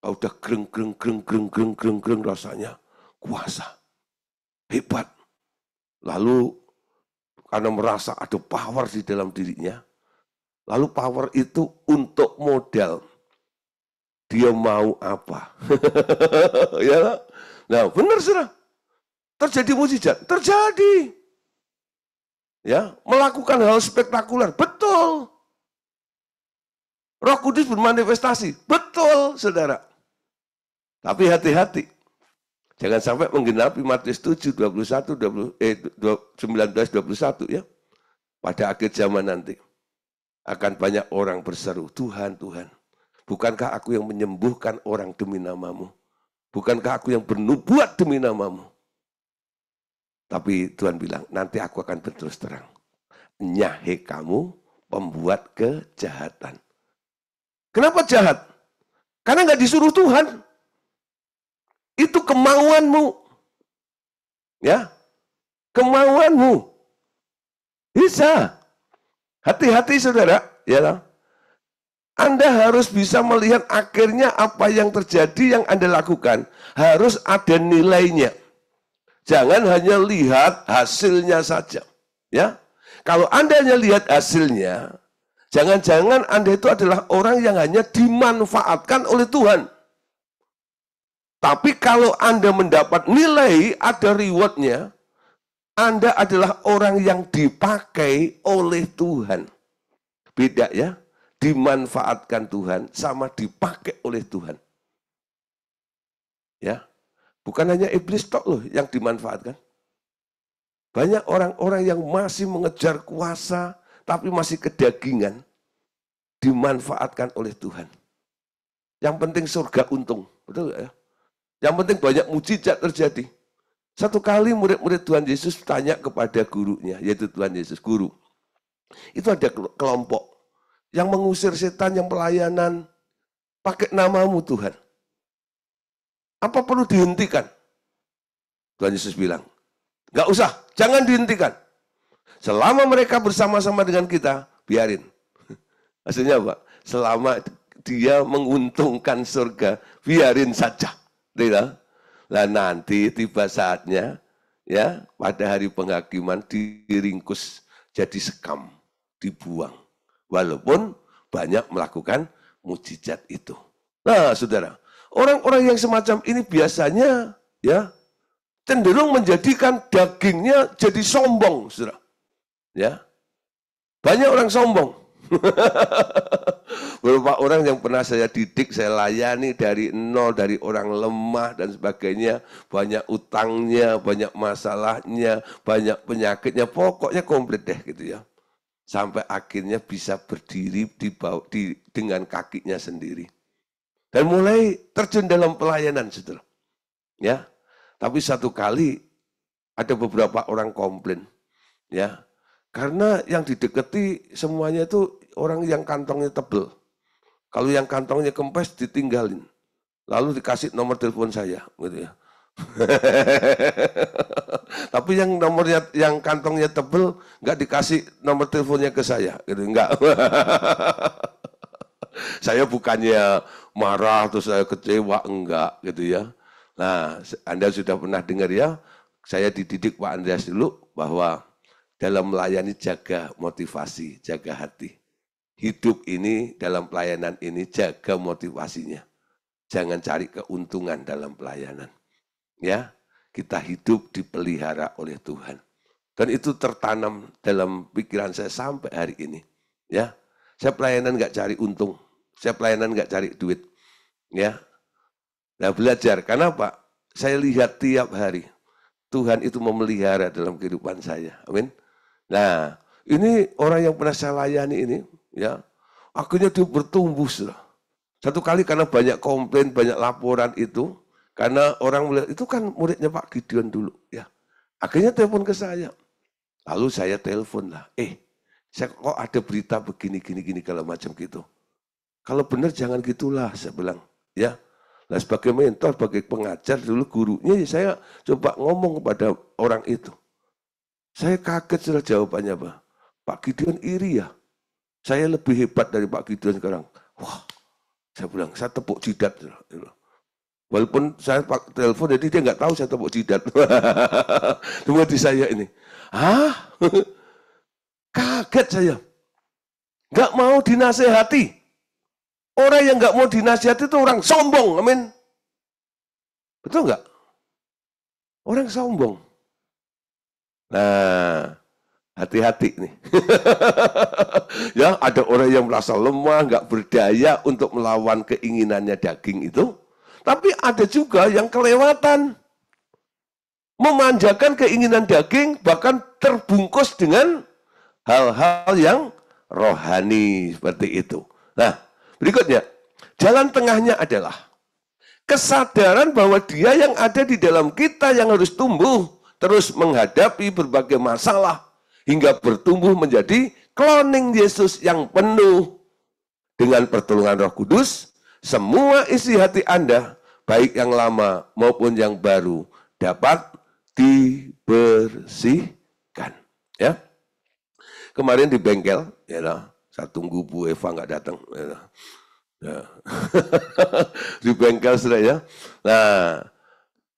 Kau udah greng greng greng greng greng greng greng rasanya kuasa. Hebat. Lalu karena merasa ada power di dalam dirinya. Lalu power itu untuk modal dia mau apa. ya Nah, benar sudah. Terjadi mujizat, terjadi. Ya, melakukan hal spektakuler, betul. Roh Kudus bermanifestasi, betul, Saudara. Tapi hati-hati. Jangan sampai menggenapi Matius 7 21 20 eh 19 21 ya. Pada akhir zaman nanti akan banyak orang berseru, Tuhan, Tuhan. Bukankah aku yang menyembuhkan orang demi namamu? Bukankah aku yang bernubuat demi namamu? Tapi Tuhan bilang, nanti aku akan berterus terang. Nyahe kamu pembuat kejahatan. Kenapa jahat? Karena nggak disuruh Tuhan. Itu kemauanmu. Ya, kemauanmu. Bisa. Hati-hati saudara. Ya, anda harus bisa melihat akhirnya apa yang terjadi yang Anda lakukan. Harus ada nilainya. Jangan hanya lihat hasilnya saja. Ya, Kalau Anda hanya lihat hasilnya, jangan-jangan Anda itu adalah orang yang hanya dimanfaatkan oleh Tuhan. Tapi kalau Anda mendapat nilai, ada rewardnya, Anda adalah orang yang dipakai oleh Tuhan. Beda ya dimanfaatkan Tuhan sama dipakai oleh Tuhan. Ya. Bukan hanya iblis tok loh yang dimanfaatkan. Banyak orang-orang yang masih mengejar kuasa tapi masih kedagingan dimanfaatkan oleh Tuhan. Yang penting surga untung, betul ya? Yang penting banyak mujizat terjadi. Satu kali murid-murid Tuhan Yesus tanya kepada gurunya, yaitu Tuhan Yesus, guru. Itu ada kelompok yang mengusir setan, yang pelayanan. Pakai namamu Tuhan. Apa perlu dihentikan? Tuhan Yesus bilang, nggak usah, jangan dihentikan. Selama mereka bersama-sama dengan kita, biarin. Hasilnya apa? Selama dia menguntungkan surga, biarin saja. Tidak? Gitu. Lah nanti tiba saatnya, ya pada hari penghakiman diringkus jadi sekam, dibuang. Walaupun banyak melakukan mujizat itu. Nah, saudara, orang-orang yang semacam ini biasanya ya cenderung menjadikan dagingnya jadi sombong, saudara. Ya, banyak orang sombong. Beberapa orang yang pernah saya didik, saya layani dari nol, dari orang lemah dan sebagainya. Banyak utangnya, banyak masalahnya, banyak penyakitnya, pokoknya komplit deh gitu ya sampai akhirnya bisa berdiri di, bawah, di dengan kakinya sendiri. Dan mulai terjun dalam pelayanan, saudara. Ya, tapi satu kali ada beberapa orang komplain, ya, karena yang didekati semuanya itu orang yang kantongnya tebel. Kalau yang kantongnya kempes ditinggalin, lalu dikasih nomor telepon saya, gitu ya. Tapi yang nomornya yang kantongnya tebel nggak dikasih nomor teleponnya ke saya, gitu nggak. saya bukannya marah atau saya kecewa enggak gitu ya. Nah, Anda sudah pernah dengar ya, saya dididik Pak Andreas dulu bahwa dalam melayani jaga motivasi, jaga hati. Hidup ini dalam pelayanan ini jaga motivasinya. Jangan cari keuntungan dalam pelayanan ya kita hidup dipelihara oleh Tuhan. Dan itu tertanam dalam pikiran saya sampai hari ini. Ya, saya pelayanan nggak cari untung, saya pelayanan nggak cari duit. Ya, nah belajar. Karena apa? Saya lihat tiap hari Tuhan itu memelihara dalam kehidupan saya. Amin. Nah, ini orang yang pernah saya layani ini, ya, akhirnya dia bertumbuh Satu kali karena banyak komplain, banyak laporan itu, karena orang melihat, itu kan muridnya Pak Gideon dulu. ya Akhirnya telepon ke saya. Lalu saya telepon lah, eh saya kok ada berita begini, gini, gini, kalau macam gitu. Kalau benar jangan gitulah, saya bilang. ya Nah sebagai mentor, sebagai pengajar dulu gurunya, ya saya coba ngomong kepada orang itu. Saya kaget sudah jawabannya, Pak. Pak Gideon iri ya. Saya lebih hebat dari Pak Gideon sekarang. Wah, saya bilang, saya tepuk jidat. Sudah. Walaupun saya telepon, jadi dia nggak tahu saya tepuk jidat. Tunggu di saya ini. Hah? Kaget saya. Nggak mau dinasehati. Orang yang nggak mau dinasehati itu orang sombong. Amin. Betul nggak? Orang sombong. Nah, hati-hati nih. ya, ada orang yang merasa lemah, nggak berdaya untuk melawan keinginannya daging itu tapi ada juga yang kelewatan. Memanjakan keinginan daging bahkan terbungkus dengan hal-hal yang rohani seperti itu. Nah, berikutnya. Jalan tengahnya adalah kesadaran bahwa dia yang ada di dalam kita yang harus tumbuh terus menghadapi berbagai masalah hingga bertumbuh menjadi kloning Yesus yang penuh dengan pertolongan Roh Kudus, semua isi hati Anda baik yang lama maupun yang baru dapat dibersihkan. Ya, kemarin di bengkel, ya lah, saya tunggu Bu Eva nggak datang. Ya lah. Ya. di bengkel sudah ya. Nah,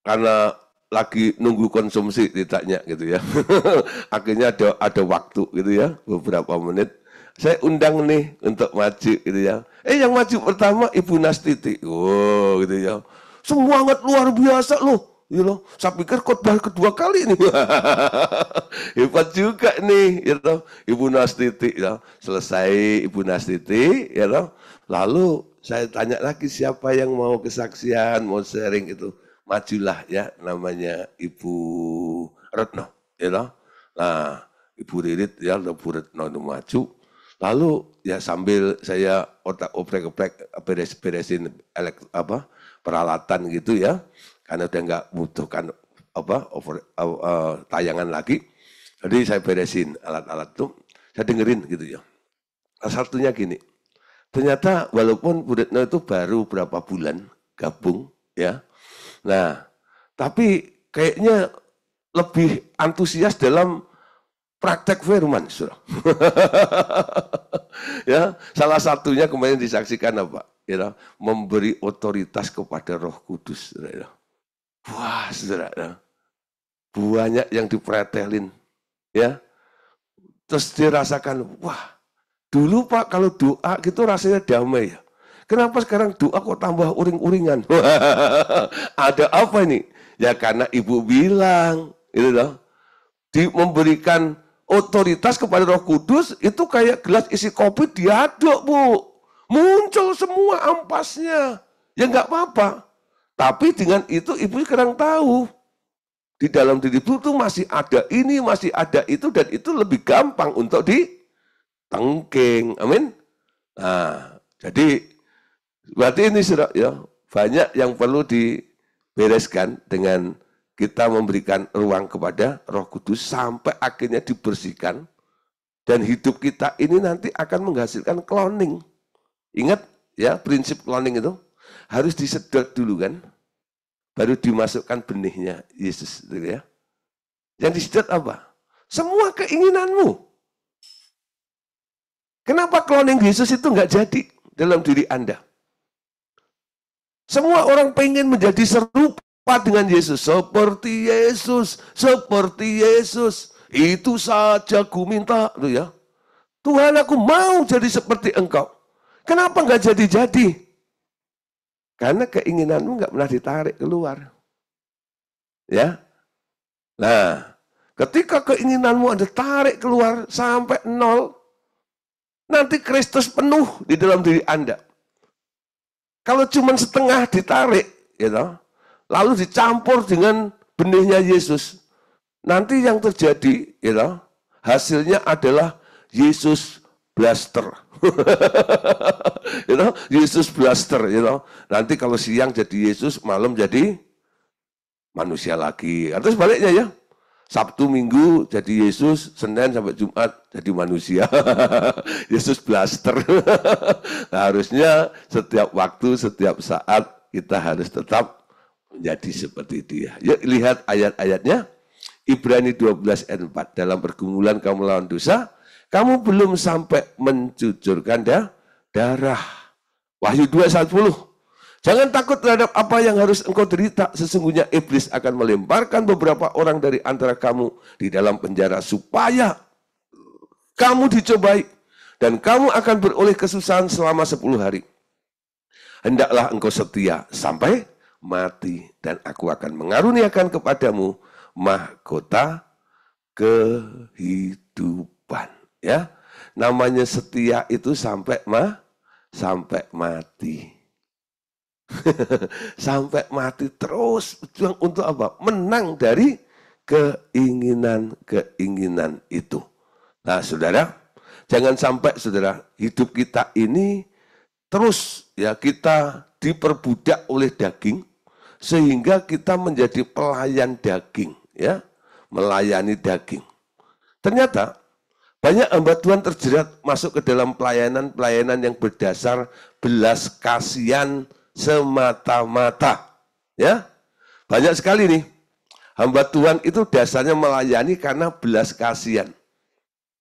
karena lagi nunggu konsumsi ditanya gitu ya. Akhirnya ada ada waktu gitu ya, beberapa menit. Saya undang nih untuk maju gitu ya. Eh yang maju pertama Ibu Nastiti. Wow oh, gitu ya semangat luar biasa iya loh. You know, saya pikir khotbah kedua kali ini Hebat juga nih, you iya know. Ibu Nastiti, you iya know. selesai Ibu Nastiti, you know. Lalu saya tanya lagi siapa yang mau kesaksian, mau sharing itu. Majulah ya namanya Ibu Retno, you know. Nah, Ibu Ririt ya, Ibu Retno itu maju Lalu ya sambil saya otak oprek-oprek beres-beresin elek, apa peralatan gitu ya karena udah nggak butuhkan apa over, uh, uh, tayangan lagi. Jadi saya beresin alat-alat tuh, saya dengerin gitu ya. Salah satunya gini, ternyata walaupun Budetno itu baru berapa bulan gabung ya, nah tapi kayaknya lebih antusias dalam praktek firman, surah. ya, salah satunya kemarin disaksikan apa? Ya, memberi otoritas kepada Roh Kudus. Ya. Wah, saudara, ya. banyak yang dipretelin, ya. Terus dirasakan, wah, dulu Pak kalau doa gitu rasanya damai ya. Kenapa sekarang doa kok tambah uring-uringan? Ada apa ini? Ya karena ibu bilang, itu loh, di memberikan otoritas kepada Roh Kudus itu kayak gelas isi kopi diaduk, Bu. Muncul semua ampasnya. Ya nggak apa-apa. Tapi dengan itu ibu sekarang tahu. Di dalam diri ibu itu masih ada ini, masih ada itu, dan itu lebih gampang untuk ditengking. Amin. Nah, jadi berarti ini sudah ya banyak yang perlu dibereskan dengan kita memberikan ruang kepada Roh Kudus sampai akhirnya dibersihkan dan hidup kita ini nanti akan menghasilkan cloning. Ingat ya prinsip cloning itu harus disedot dulu kan, baru dimasukkan benihnya Yesus gitu ya. Yang disedot apa? Semua keinginanmu. Kenapa cloning Yesus itu nggak jadi dalam diri Anda? Semua orang pengen menjadi serupa serupa dengan Yesus? Seperti Yesus, seperti Yesus. Itu saja ku minta. Tuh ya. Tuhan aku mau jadi seperti engkau. Kenapa nggak jadi-jadi? Karena keinginanmu nggak pernah ditarik keluar. Ya. Nah, ketika keinginanmu ada tarik keluar sampai nol, nanti Kristus penuh di dalam diri Anda. Kalau cuma setengah ditarik, gitu, you lalu dicampur dengan benihnya Yesus. Nanti yang terjadi, you ya know, hasilnya adalah Yesus blaster. you ya know, Yesus blaster, you ya know. Nanti kalau siang jadi Yesus, malam jadi manusia lagi. Atau sebaliknya ya. Sabtu Minggu jadi Yesus, Senin sampai Jumat jadi manusia. Yesus blaster. nah, harusnya setiap waktu, setiap saat kita harus tetap menjadi seperti dia. Yuk lihat ayat-ayatnya. Ibrani 12 ayat 4. Dalam pergumulan kamu lawan dosa, kamu belum sampai mencucurkan darah. Wahyu 2 ayat 10. Jangan takut terhadap apa yang harus engkau derita. Sesungguhnya iblis akan melemparkan beberapa orang dari antara kamu di dalam penjara supaya kamu dicobai dan kamu akan beroleh kesusahan selama 10 hari. Hendaklah engkau setia sampai mati dan aku akan mengaruniakan kepadamu mahkota kehidupan ya namanya setia itu sampai mah sampai mati sampai mati terus berjuang untuk apa menang dari keinginan-keinginan itu nah saudara jangan sampai saudara hidup kita ini terus ya kita diperbudak oleh daging sehingga kita menjadi pelayan daging, ya, melayani daging. Ternyata banyak hamba Tuhan terjerat masuk ke dalam pelayanan-pelayanan yang berdasar belas kasihan semata-mata, ya. Banyak sekali nih hamba Tuhan itu dasarnya melayani karena belas kasihan.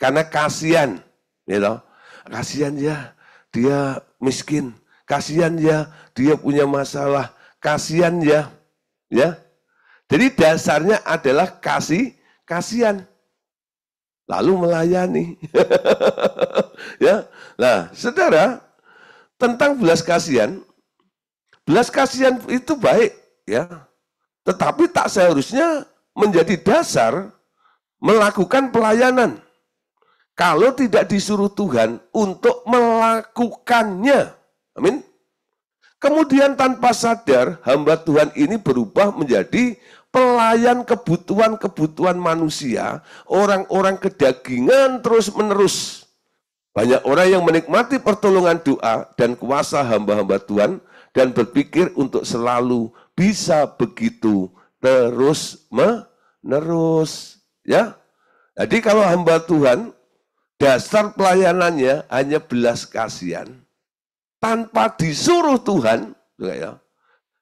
Karena kasihan, you ya know. Kasihan ya, dia miskin. Kasihan ya, dia punya masalah kasihan ya. Ya. Jadi dasarnya adalah kasih, kasihan. Lalu melayani. ya. Nah, Saudara, tentang belas kasihan, belas kasihan itu baik ya. Tetapi tak seharusnya menjadi dasar melakukan pelayanan. Kalau tidak disuruh Tuhan untuk melakukannya. Amin. Kemudian tanpa sadar hamba Tuhan ini berubah menjadi pelayan kebutuhan-kebutuhan manusia, orang-orang kedagingan terus-menerus. Banyak orang yang menikmati pertolongan doa dan kuasa hamba-hamba Tuhan dan berpikir untuk selalu bisa begitu terus menerus ya. Jadi kalau hamba Tuhan dasar pelayanannya hanya belas kasihan tanpa disuruh Tuhan, ya,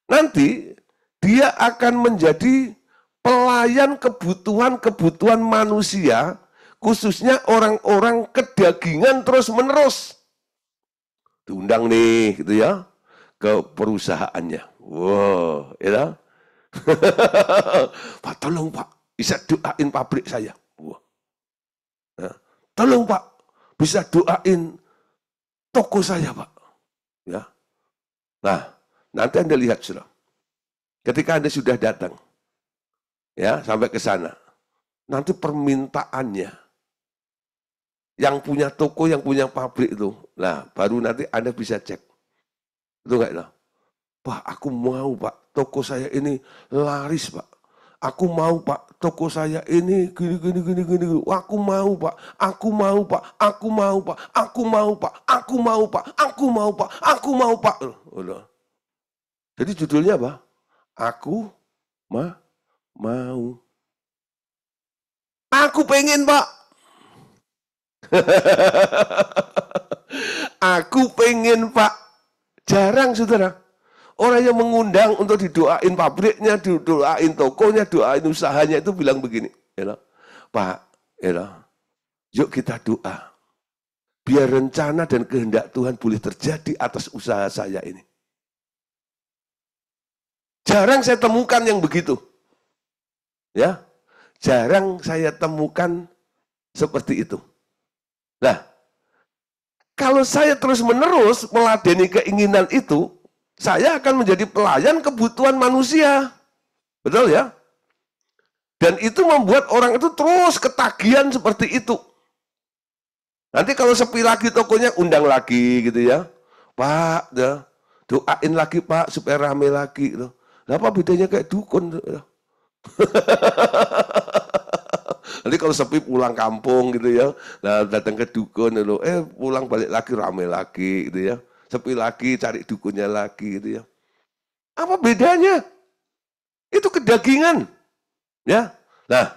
nanti dia akan menjadi pelayan kebutuhan-kebutuhan manusia, khususnya orang-orang kedagingan terus-menerus. Diundang nih, gitu ya, ke perusahaannya. Wow, ya. Pak, tolong Pak, bisa doain pabrik saya. Wow. ya. tolong Pak, bisa doain toko saya Pak. Nah, nanti Anda lihat sudah. Ketika Anda sudah datang, ya sampai ke sana, nanti permintaannya, yang punya toko, yang punya pabrik itu, nah baru nanti Anda bisa cek. Itu enggak Pak, aku mau pak, toko saya ini laris pak. Aku mau pak, toko saya ini gini gini gini gini. Aku mau pak, aku mau pak, aku mau pak, aku mau pak, aku mau pak, aku mau pak, aku mau pak. Udah. Jadi judulnya apa? Aku ma mau. Aku pengen pak. aku pengen pak. Jarang saudara. Orang yang mengundang untuk didoain pabriknya, didoain tokonya, doain usahanya itu bilang begini, know, ya Pak, know, ya yuk kita doa. Biar rencana dan kehendak Tuhan boleh terjadi atas usaha saya ini. Jarang saya temukan yang begitu. Ya, jarang saya temukan seperti itu. Nah, kalau saya terus-menerus meladeni keinginan itu, saya akan menjadi pelayan kebutuhan manusia. Betul ya? Dan itu membuat orang itu terus ketagihan seperti itu. Nanti kalau sepi lagi tokonya undang lagi gitu ya. Pak, ya, doain lagi Pak supaya rame lagi. Gitu. apa bedanya kayak dukun? Gitu. Nanti kalau sepi pulang kampung gitu ya. Nah, datang ke dukun gitu. Eh, pulang balik lagi rame lagi gitu ya sepi lagi, cari dukunnya lagi gitu ya. Apa bedanya? Itu kedagingan. Ya. Nah,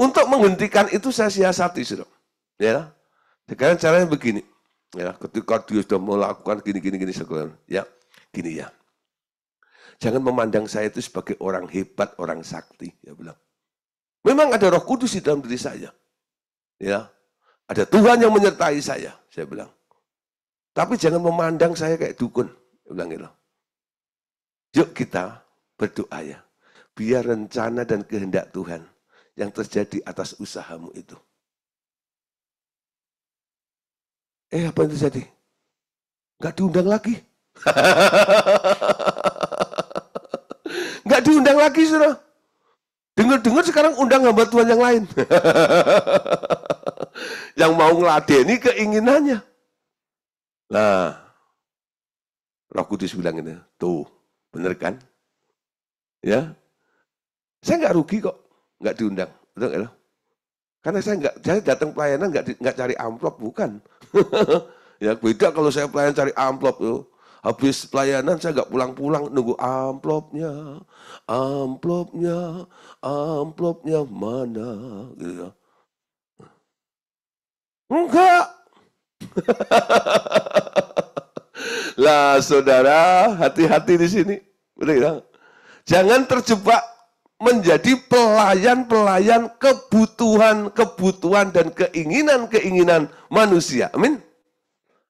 untuk menghentikan itu saya siasati sudah. Ya. Sekarang caranya begini. Ya, ketika dia sudah melakukan gini-gini gini segala ya. Gini ya. Jangan memandang saya itu sebagai orang hebat, orang sakti, ya bilang. Memang ada Roh Kudus di dalam diri saya. Ya. Ada Tuhan yang menyertai saya, saya bilang. Tapi jangan memandang saya kayak dukun. Ulangi gitu. loh. Yuk kita berdoa ya. Biar rencana dan kehendak Tuhan yang terjadi atas usahamu itu. Eh apa yang terjadi? Gak diundang lagi. Gak diundang lagi sudah. Dengar-dengar sekarang undang hamba Tuhan yang lain. yang mau ngeladeni keinginannya. Nah, Roh Kudus bilang ini, gitu, tuh, bener kan? Ya, saya nggak rugi kok, nggak diundang, betul nggak? Karena saya nggak, saya datang pelayanan nggak nggak cari amplop bukan. ya beda kalau saya pelayan cari amplop tuh. Habis pelayanan saya nggak pulang-pulang nunggu amplopnya, amplopnya, amplopnya mana gitu Enggak, ya. lah saudara, hati-hati di sini. Jangan terjebak menjadi pelayan-pelayan kebutuhan-kebutuhan dan keinginan-keinginan manusia. Amin.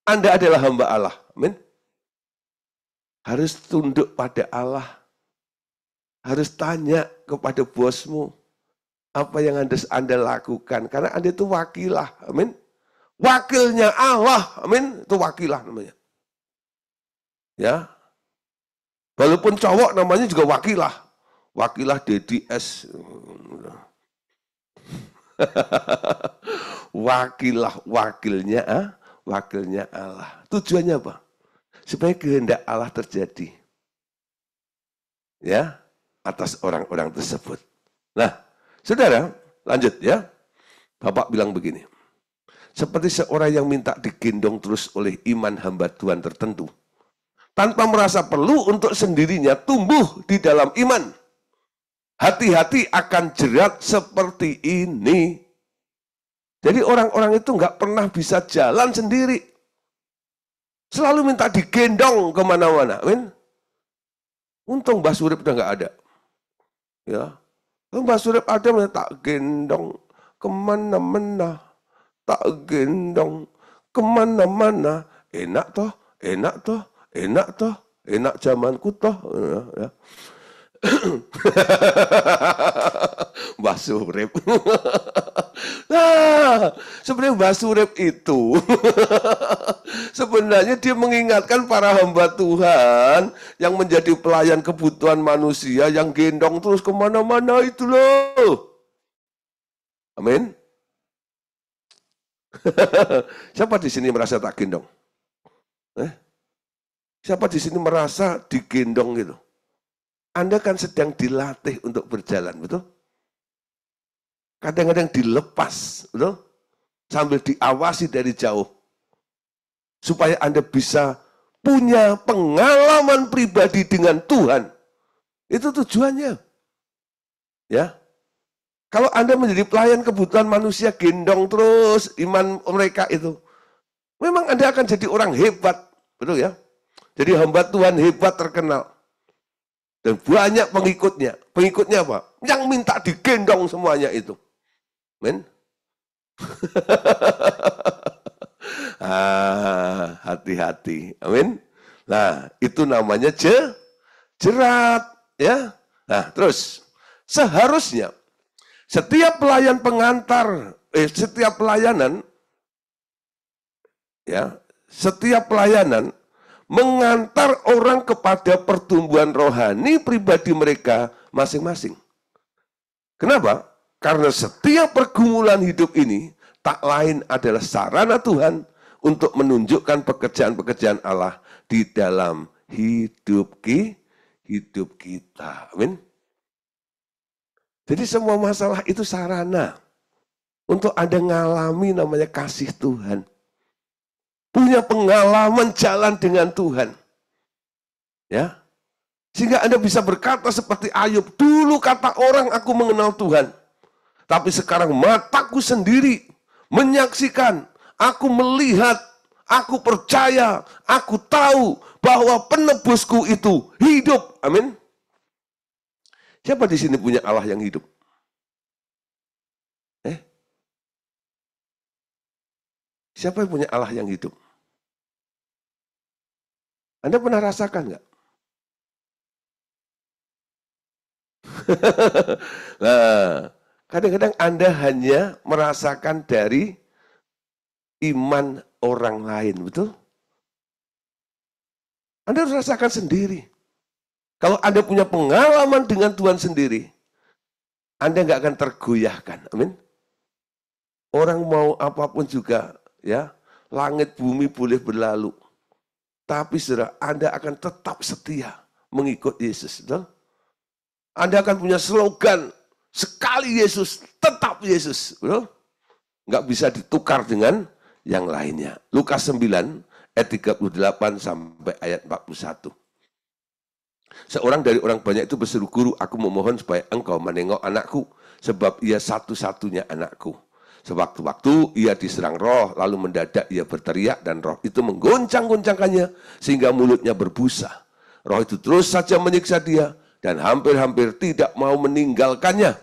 Anda adalah hamba Allah. Amin. Harus tunduk pada Allah. Harus tanya kepada bosmu apa yang Anda, anda lakukan. Karena Anda itu wakilah. Amin wakilnya Allah. Amin. Itu wakilah namanya. Ya. Walaupun cowok namanya juga wakilah. Wakilah Dedi S. wakilah wakilnya ah? wakilnya Allah. Tujuannya apa? Supaya kehendak Allah terjadi. Ya, atas orang-orang tersebut. Nah, saudara, lanjut ya. Bapak bilang begini. Seperti seorang yang minta digendong terus oleh iman hamba Tuhan tertentu. Tanpa merasa perlu untuk sendirinya tumbuh di dalam iman. Hati-hati akan jerat seperti ini. Jadi orang-orang itu nggak pernah bisa jalan sendiri. Selalu minta digendong kemana-mana. Amin. Untung Mbah Surip udah nggak ada. Ya, Mbak Surip ada minta gendong kemana-mana tak gendong kemana-mana. Enak toh, enak toh, enak toh, enak zamanku toh. Ya. Mbah Surip. nah, sebenarnya Mbah Surip itu sebenarnya dia mengingatkan para hamba Tuhan yang menjadi pelayan kebutuhan manusia yang gendong terus kemana-mana itu loh. Amin. Siapa di sini merasa tak gendong? Eh? Siapa di sini merasa digendong gitu? Anda kan sedang dilatih untuk berjalan, betul? Kadang-kadang dilepas, betul? Sambil diawasi dari jauh. Supaya Anda bisa punya pengalaman pribadi dengan Tuhan. Itu tujuannya. Ya, kalau Anda menjadi pelayan kebutuhan manusia, gendong terus iman mereka itu. Memang Anda akan jadi orang hebat, betul ya? Jadi hamba Tuhan hebat terkenal. Dan banyak pengikutnya. Pengikutnya apa? Yang minta digendong semuanya itu. Men? ah, hati-hati. Amin. Nah, itu namanya je, jerat, ya. Nah, terus seharusnya setiap pelayan pengantar, eh, setiap pelayanan, ya, setiap pelayanan mengantar orang kepada pertumbuhan rohani pribadi mereka masing-masing. Kenapa? Karena setiap pergumulan hidup ini tak lain adalah sarana Tuhan untuk menunjukkan pekerjaan-pekerjaan Allah di dalam hidup ki, hidup kita. Amin. Jadi semua masalah itu sarana untuk ada ngalami namanya kasih Tuhan. Punya pengalaman jalan dengan Tuhan. Ya. Sehingga Anda bisa berkata seperti Ayub, dulu kata orang aku mengenal Tuhan. Tapi sekarang mataku sendiri menyaksikan, aku melihat, aku percaya, aku tahu bahwa penebusku itu hidup. Amin. Siapa di sini punya Allah yang hidup? Eh? Siapa yang punya Allah yang hidup? Anda pernah rasakan nggak? nah, kadang-kadang Anda hanya merasakan dari iman orang lain, betul? Anda harus rasakan sendiri. Kalau Anda punya pengalaman dengan Tuhan sendiri, Anda nggak akan tergoyahkan. Amin. Orang mau apapun juga, ya, langit bumi boleh berlalu. Tapi saudara, Anda akan tetap setia mengikut Yesus. Betul? Anda akan punya slogan, sekali Yesus, tetap Yesus. Betul? Nggak bisa ditukar dengan yang lainnya. Lukas 9, ayat 38 sampai ayat 41. Seorang dari orang banyak itu berseru, guru, aku memohon supaya engkau menengok anakku, sebab ia satu-satunya anakku. Sewaktu-waktu ia diserang roh, lalu mendadak ia berteriak dan roh itu menggoncang-goncangkannya sehingga mulutnya berbusa. Roh itu terus saja menyiksa dia dan hampir-hampir tidak mau meninggalkannya.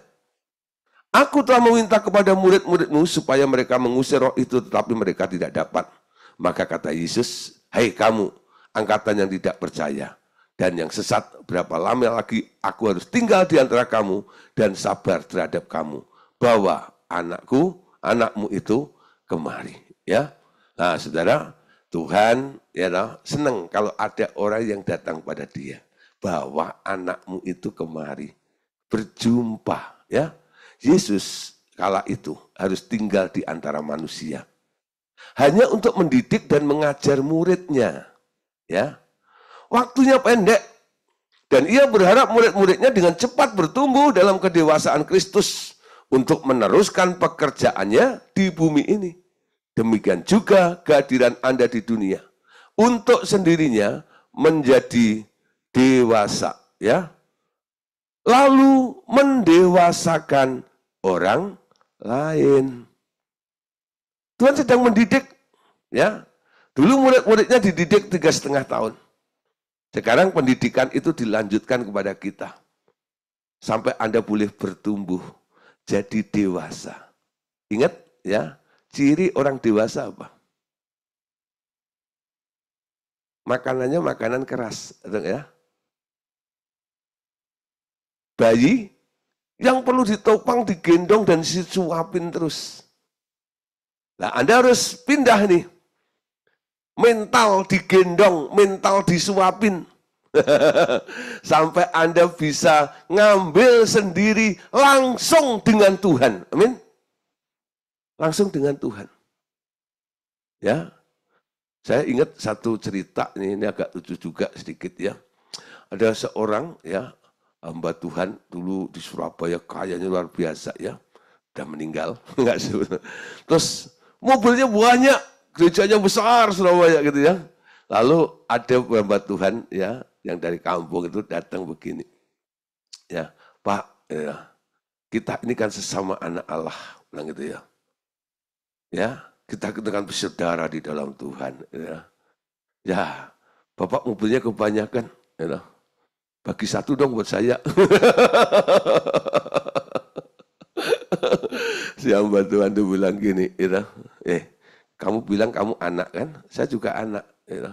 Aku telah meminta kepada murid-muridmu supaya mereka mengusir roh itu tetapi mereka tidak dapat. Maka kata Yesus, hei kamu, angkatan yang tidak percaya, dan yang sesat berapa lama lagi aku harus tinggal di antara kamu dan sabar terhadap kamu bahwa anakku anakmu itu kemari ya nah saudara Tuhan ya no, senang kalau ada orang yang datang pada dia bahwa anakmu itu kemari berjumpa ya Yesus kala itu harus tinggal di antara manusia hanya untuk mendidik dan mengajar muridnya ya waktunya pendek. Dan ia berharap murid-muridnya dengan cepat bertumbuh dalam kedewasaan Kristus untuk meneruskan pekerjaannya di bumi ini. Demikian juga kehadiran Anda di dunia. Untuk sendirinya menjadi dewasa. ya Lalu mendewasakan orang lain. Tuhan sedang mendidik. ya Dulu murid-muridnya dididik tiga setengah tahun. Sekarang pendidikan itu dilanjutkan kepada kita. Sampai Anda boleh bertumbuh, jadi dewasa. Ingat ya, ciri orang dewasa apa? Makanannya makanan keras, ya. Bayi yang perlu ditopang, digendong, dan disuapin terus. Nah, Anda harus pindah nih mental digendong, mental disuapin. Sampai Anda bisa ngambil sendiri langsung dengan Tuhan. Amin. Langsung dengan Tuhan. Ya. Saya ingat satu cerita ini, ini agak lucu juga sedikit ya. Ada seorang ya hamba Tuhan dulu di Surabaya kayaknya luar biasa ya. Udah meninggal, enggak Terus mobilnya banyak, gerejanya besar Surabaya gitu ya. Lalu ada hamba Tuhan ya yang dari kampung itu datang begini. Ya, Pak, ya, kita ini kan sesama anak Allah, bilang gitu ya. Ya, kita kan bersaudara di dalam Tuhan, gitu ya. Ya, Bapak mobilnya kebanyakan, ya. Bagi satu dong buat saya. si hamba Tuhan itu bilang gini, ya. Eh, kamu bilang kamu anak kan? Saya juga anak. You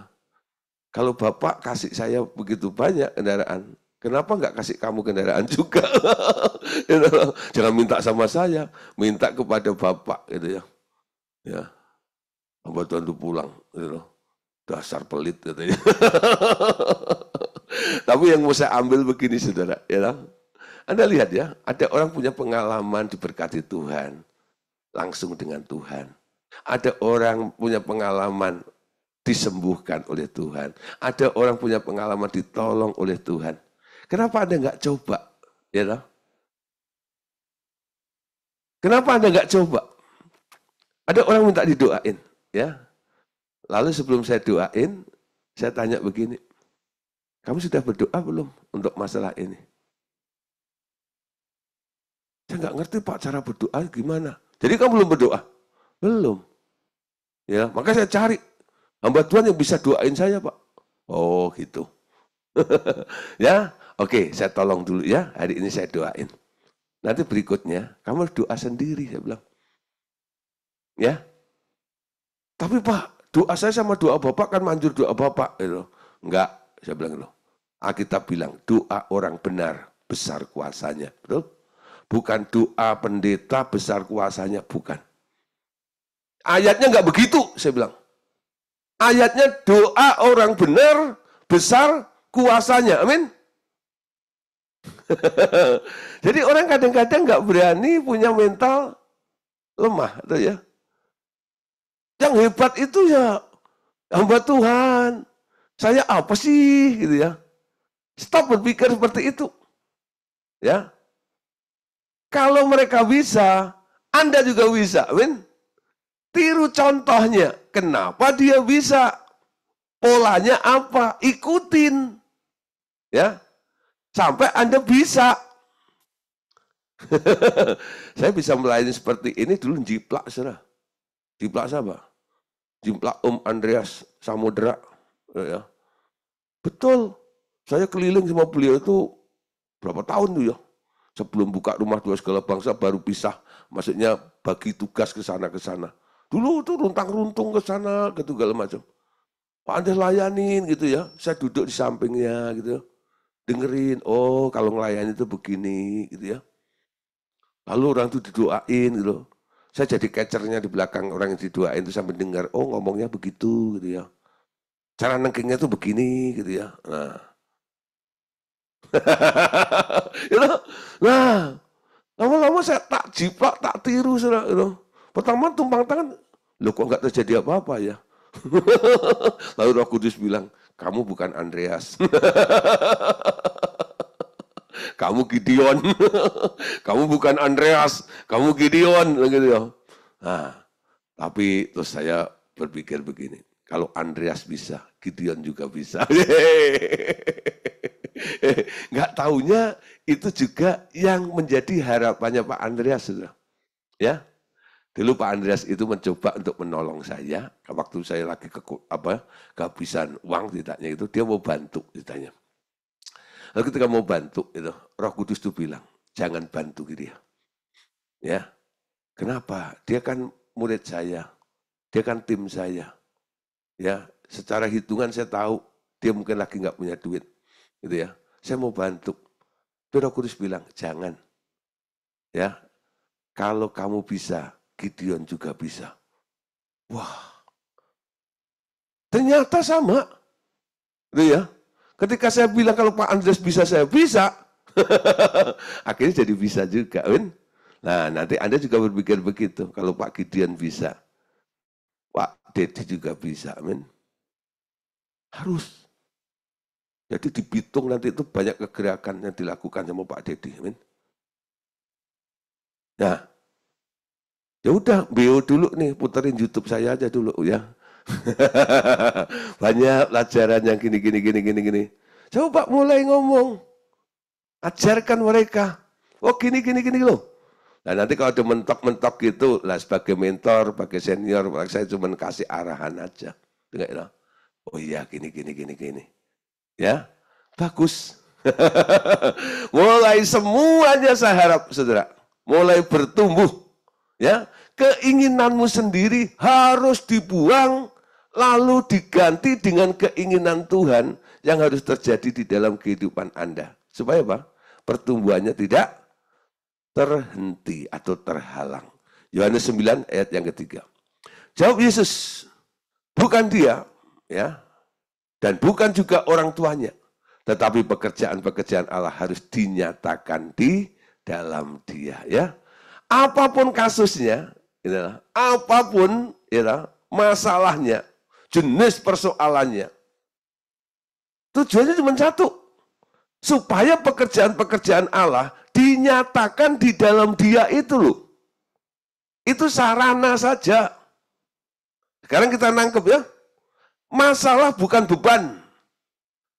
Kalau Bapak kasih saya begitu banyak kendaraan, kenapa nggak kasih kamu kendaraan juga? you know. Jangan minta sama saya, minta kepada Bapak gitu ya. Ya, hamba Tuhan itu pulang. Gitu loh. Dasar pelit katanya. Gitu. Ya. Tapi yang mau saya ambil begini saudara, ya you Anda lihat ya, ada orang punya pengalaman diberkati Tuhan, langsung dengan Tuhan. Ada orang punya pengalaman disembuhkan oleh Tuhan. Ada orang punya pengalaman ditolong oleh Tuhan. Kenapa Anda nggak coba? you ya know? Kenapa Anda nggak coba? Ada orang minta didoain, ya. Lalu sebelum saya doain, saya tanya begini, kamu sudah berdoa belum untuk masalah ini? Saya nggak ngerti Pak cara berdoa gimana. Jadi kamu belum berdoa? Belum. Ya, maka saya cari hamba Tuhan yang bisa doain saya, Pak. Oh, gitu. ya, oke, saya tolong dulu ya. Hari ini saya doain. Nanti berikutnya, kamu doa sendiri, saya bilang. Ya. Tapi Pak, doa saya sama doa Bapak kan manjur doa Bapak. Gitu. Enggak, saya bilang loh. Alkitab bilang, doa orang benar besar kuasanya. Betul? Bukan doa pendeta besar kuasanya, bukan. Ayatnya nggak begitu, saya bilang. Ayatnya doa orang benar, besar kuasanya. Amin. Jadi orang kadang-kadang nggak berani punya mental lemah, tuh ya. Yang hebat itu ya hamba Tuhan. Saya apa sih gitu ya. Stop berpikir seperti itu. Ya. Kalau mereka bisa, Anda juga bisa. Amin. Tiru contohnya. Kenapa dia bisa? Polanya apa? Ikutin. Ya. Sampai Anda bisa. saya bisa melayani seperti ini dulu jiplak sana Jiplak siapa? Jiplak Om Andreas Samudra. Ya, ya. Betul. Saya keliling sama beliau itu berapa tahun tuh ya. Sebelum buka rumah dua segala bangsa baru pisah. Maksudnya bagi tugas ke sana ke sana. Dulu tuh runtang-runtung ke sana gitu segala macam. Pak Andes layanin gitu ya. Saya duduk di sampingnya gitu. Ya. Dengerin, oh kalau ngelayani itu begini gitu ya. Lalu orang itu didoain gitu. Saya jadi catchernya di belakang orang yang didoain itu sampai dengar, oh ngomongnya begitu gitu ya. Cara nengkingnya tuh begini gitu ya. Nah. you know? Nah, lama-lama saya tak jiplak, tak tiru. Saudara, you Pertama tumpang tangan, Loh kok nggak terjadi apa-apa ya? Lalu Roh Kudus bilang, kamu bukan Andreas. kamu Gideon. kamu bukan Andreas, kamu Gideon. Gitu ya. Nah, tapi terus saya berpikir begini, kalau Andreas bisa, Gideon juga bisa. Enggak tahunya itu juga yang menjadi harapannya Pak Andreas. Ya, Dulu Pak Andreas itu mencoba untuk menolong saya. Waktu saya lagi ke, apa, kehabisan uang tidaknya itu, dia mau bantu ditanya. Lalu ketika mau bantu itu, Roh Kudus itu bilang, jangan bantu dia. Gitu ya. ya, kenapa? Dia kan murid saya, dia kan tim saya. Ya, secara hitungan saya tahu dia mungkin lagi nggak punya duit, gitu ya. Saya mau bantu. Tapi Roh Kudus bilang, jangan. Ya, kalau kamu bisa Gideon juga bisa. Wah, ternyata sama. Itu ya. Ketika saya bilang kalau Pak Andres bisa, saya bisa. Akhirnya jadi bisa juga, Win. Nah, nanti Anda juga berpikir begitu. Kalau Pak Gideon bisa, Pak Dedi juga bisa, Win. Harus. Jadi di Bitung nanti itu banyak kegerakan yang dilakukan sama Pak Dedi, Nah, Ya udah, bio dulu nih, puterin YouTube saya aja dulu ya. Banyak pelajaran yang gini gini gini gini gini. Coba mulai ngomong. Ajarkan mereka. Oh gini gini gini loh. Nah nanti kalau ada mentok-mentok gitu, lah sebagai mentor, sebagai senior, saya cuma kasih arahan aja. ya Oh iya gini gini gini gini. Ya, bagus. mulai semuanya saya harap saudara, mulai bertumbuh Ya, keinginanmu sendiri harus dibuang lalu diganti dengan keinginan Tuhan yang harus terjadi di dalam kehidupan Anda. Supaya apa? Pertumbuhannya tidak terhenti atau terhalang. Yohanes 9 ayat yang ketiga. Jawab Yesus, bukan dia, ya, dan bukan juga orang tuanya, tetapi pekerjaan-pekerjaan Allah harus dinyatakan di dalam dia, ya apapun kasusnya, gitu, apapun gitu, masalahnya, jenis persoalannya, tujuannya cuma satu, supaya pekerjaan-pekerjaan Allah dinyatakan di dalam dia itu loh. Itu sarana saja. Sekarang kita nangkep ya, masalah bukan beban.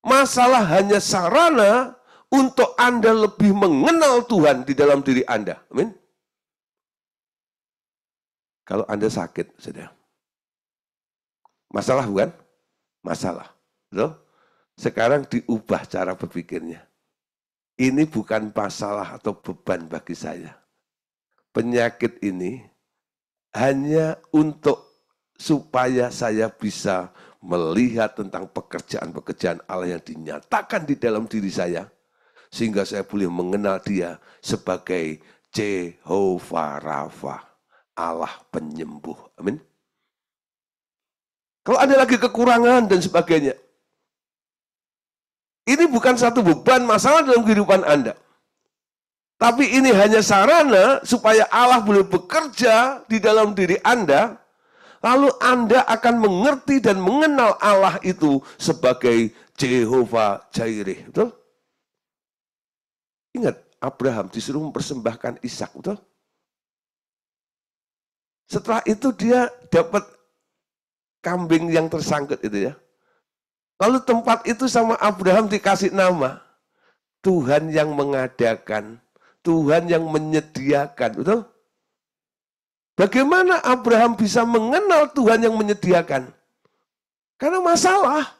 Masalah hanya sarana untuk Anda lebih mengenal Tuhan di dalam diri Anda. Amin. Kalau Anda sakit, sudah Masalah bukan? Masalah. Loh? Sekarang diubah cara berpikirnya. Ini bukan masalah atau beban bagi saya. Penyakit ini hanya untuk supaya saya bisa melihat tentang pekerjaan-pekerjaan Allah yang dinyatakan di dalam diri saya, sehingga saya boleh mengenal dia sebagai Jehovah Rafa. Allah penyembuh. Amin. Kalau ada lagi kekurangan dan sebagainya. Ini bukan satu beban masalah dalam kehidupan Anda. Tapi ini hanya sarana supaya Allah boleh bekerja di dalam diri Anda. Lalu Anda akan mengerti dan mengenal Allah itu sebagai Jehovah Jireh. Betul? Ingat, Abraham disuruh mempersembahkan Ishak, betul? Setelah itu dia dapat kambing yang tersangkut itu ya. Lalu tempat itu sama Abraham dikasih nama. Tuhan yang mengadakan, Tuhan yang menyediakan, betul? Bagaimana Abraham bisa mengenal Tuhan yang menyediakan? Karena masalah.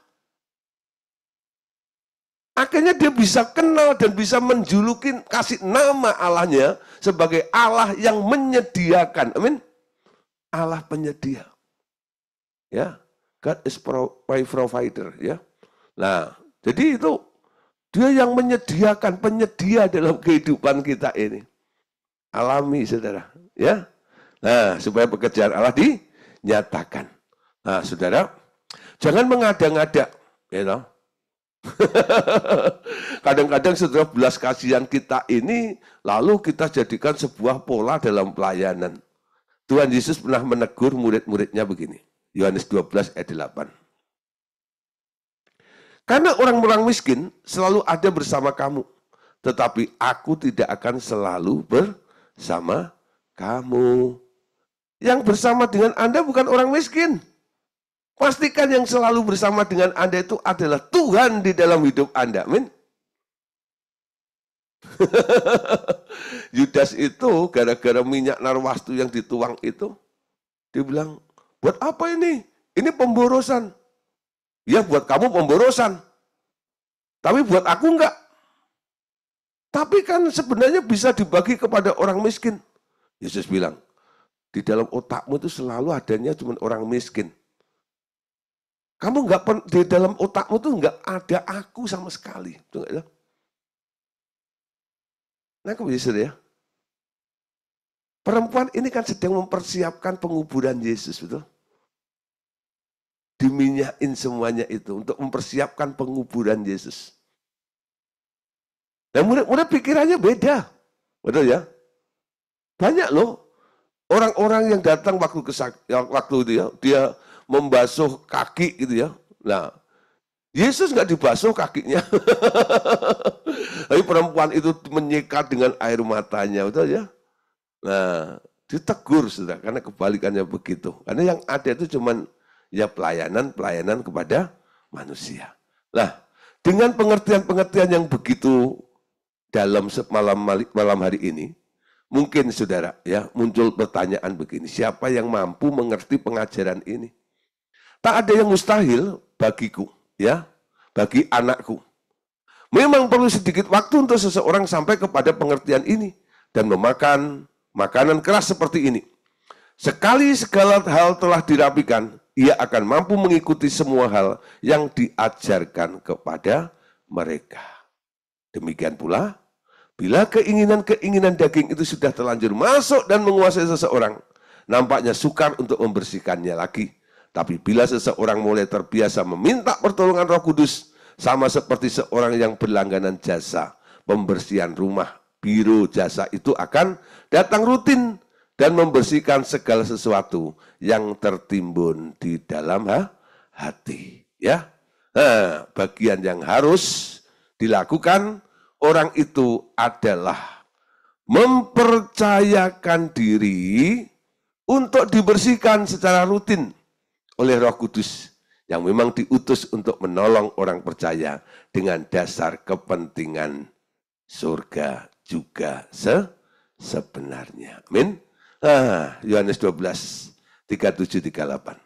Akhirnya dia bisa kenal dan bisa menjulukin kasih nama Allahnya sebagai Allah yang menyediakan. Amin. Allah penyedia. Ya, God is pro, provider. Ya, nah jadi itu dia yang menyediakan penyedia dalam kehidupan kita ini. Alami saudara, ya. Nah supaya pekerjaan Allah dinyatakan. Nah saudara, jangan mengada-ngada, ya you know. Kadang-kadang setelah belas kasihan kita ini lalu kita jadikan sebuah pola dalam pelayanan. Tuhan Yesus pernah menegur murid-muridnya begini. Yohanes 12 ayat 8. Karena orang-orang miskin selalu ada bersama kamu, tetapi aku tidak akan selalu bersama kamu. Yang bersama dengan Anda bukan orang miskin. Pastikan yang selalu bersama dengan Anda itu adalah Tuhan di dalam hidup Anda. Amin. Yudas itu gara-gara minyak narwastu yang dituang itu, dia bilang, buat apa ini? Ini pemborosan. Ya buat kamu pemborosan. Tapi buat aku enggak. Tapi kan sebenarnya bisa dibagi kepada orang miskin. Yesus bilang, di dalam otakmu itu selalu adanya cuma orang miskin. Kamu enggak, di dalam otakmu itu enggak ada aku sama sekali. Enggak Nah, bisa bisa ya. Perempuan ini kan sedang mempersiapkan penguburan Yesus, betul? Diminyakin semuanya itu untuk mempersiapkan penguburan Yesus. Dan nah, murid-murid pikirannya beda, betul ya? Banyak loh orang-orang yang datang waktu kesak, waktu itu ya, dia membasuh kaki gitu ya. Nah, Yesus nggak dibasuh kakinya. Tapi perempuan itu menyekat dengan air matanya, betul ya? Nah, ditegur sudah karena kebalikannya begitu. Karena yang ada itu cuman ya pelayanan-pelayanan kepada manusia. Nah, dengan pengertian-pengertian yang begitu dalam malam malam hari ini, mungkin saudara ya muncul pertanyaan begini, siapa yang mampu mengerti pengajaran ini? Tak ada yang mustahil bagiku ya bagi anakku. Memang perlu sedikit waktu untuk seseorang sampai kepada pengertian ini dan memakan makanan keras seperti ini. Sekali segala hal telah dirapikan, ia akan mampu mengikuti semua hal yang diajarkan kepada mereka. Demikian pula, bila keinginan-keinginan daging itu sudah terlanjur masuk dan menguasai seseorang, nampaknya sukar untuk membersihkannya lagi tapi bila seseorang mulai terbiasa meminta pertolongan Roh Kudus, sama seperti seorang yang berlangganan jasa pembersihan rumah, biro jasa itu akan datang rutin dan membersihkan segala sesuatu yang tertimbun di dalam ha, hati. Ya, nah, bagian yang harus dilakukan orang itu adalah mempercayakan diri untuk dibersihkan secara rutin oleh Roh Kudus yang memang diutus untuk menolong orang percaya dengan dasar kepentingan surga juga se sebenarnya. Amin. Ah, Yohanes 12 37 38.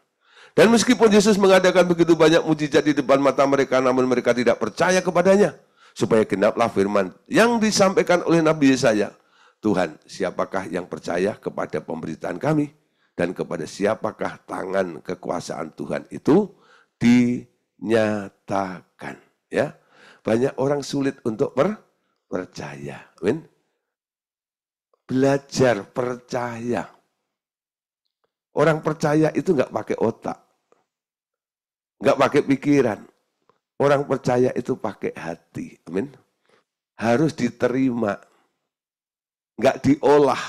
Dan meskipun Yesus mengadakan begitu banyak mujizat di depan mata mereka namun mereka tidak percaya kepadanya supaya genaplah firman yang disampaikan oleh nabi Yesaya. Tuhan, siapakah yang percaya kepada pemberitaan kami? dan kepada siapakah tangan kekuasaan Tuhan itu dinyatakan ya banyak orang sulit untuk per, percaya Amin. belajar percaya orang percaya itu nggak pakai otak nggak pakai pikiran orang percaya itu pakai hati Amin harus diterima nggak diolah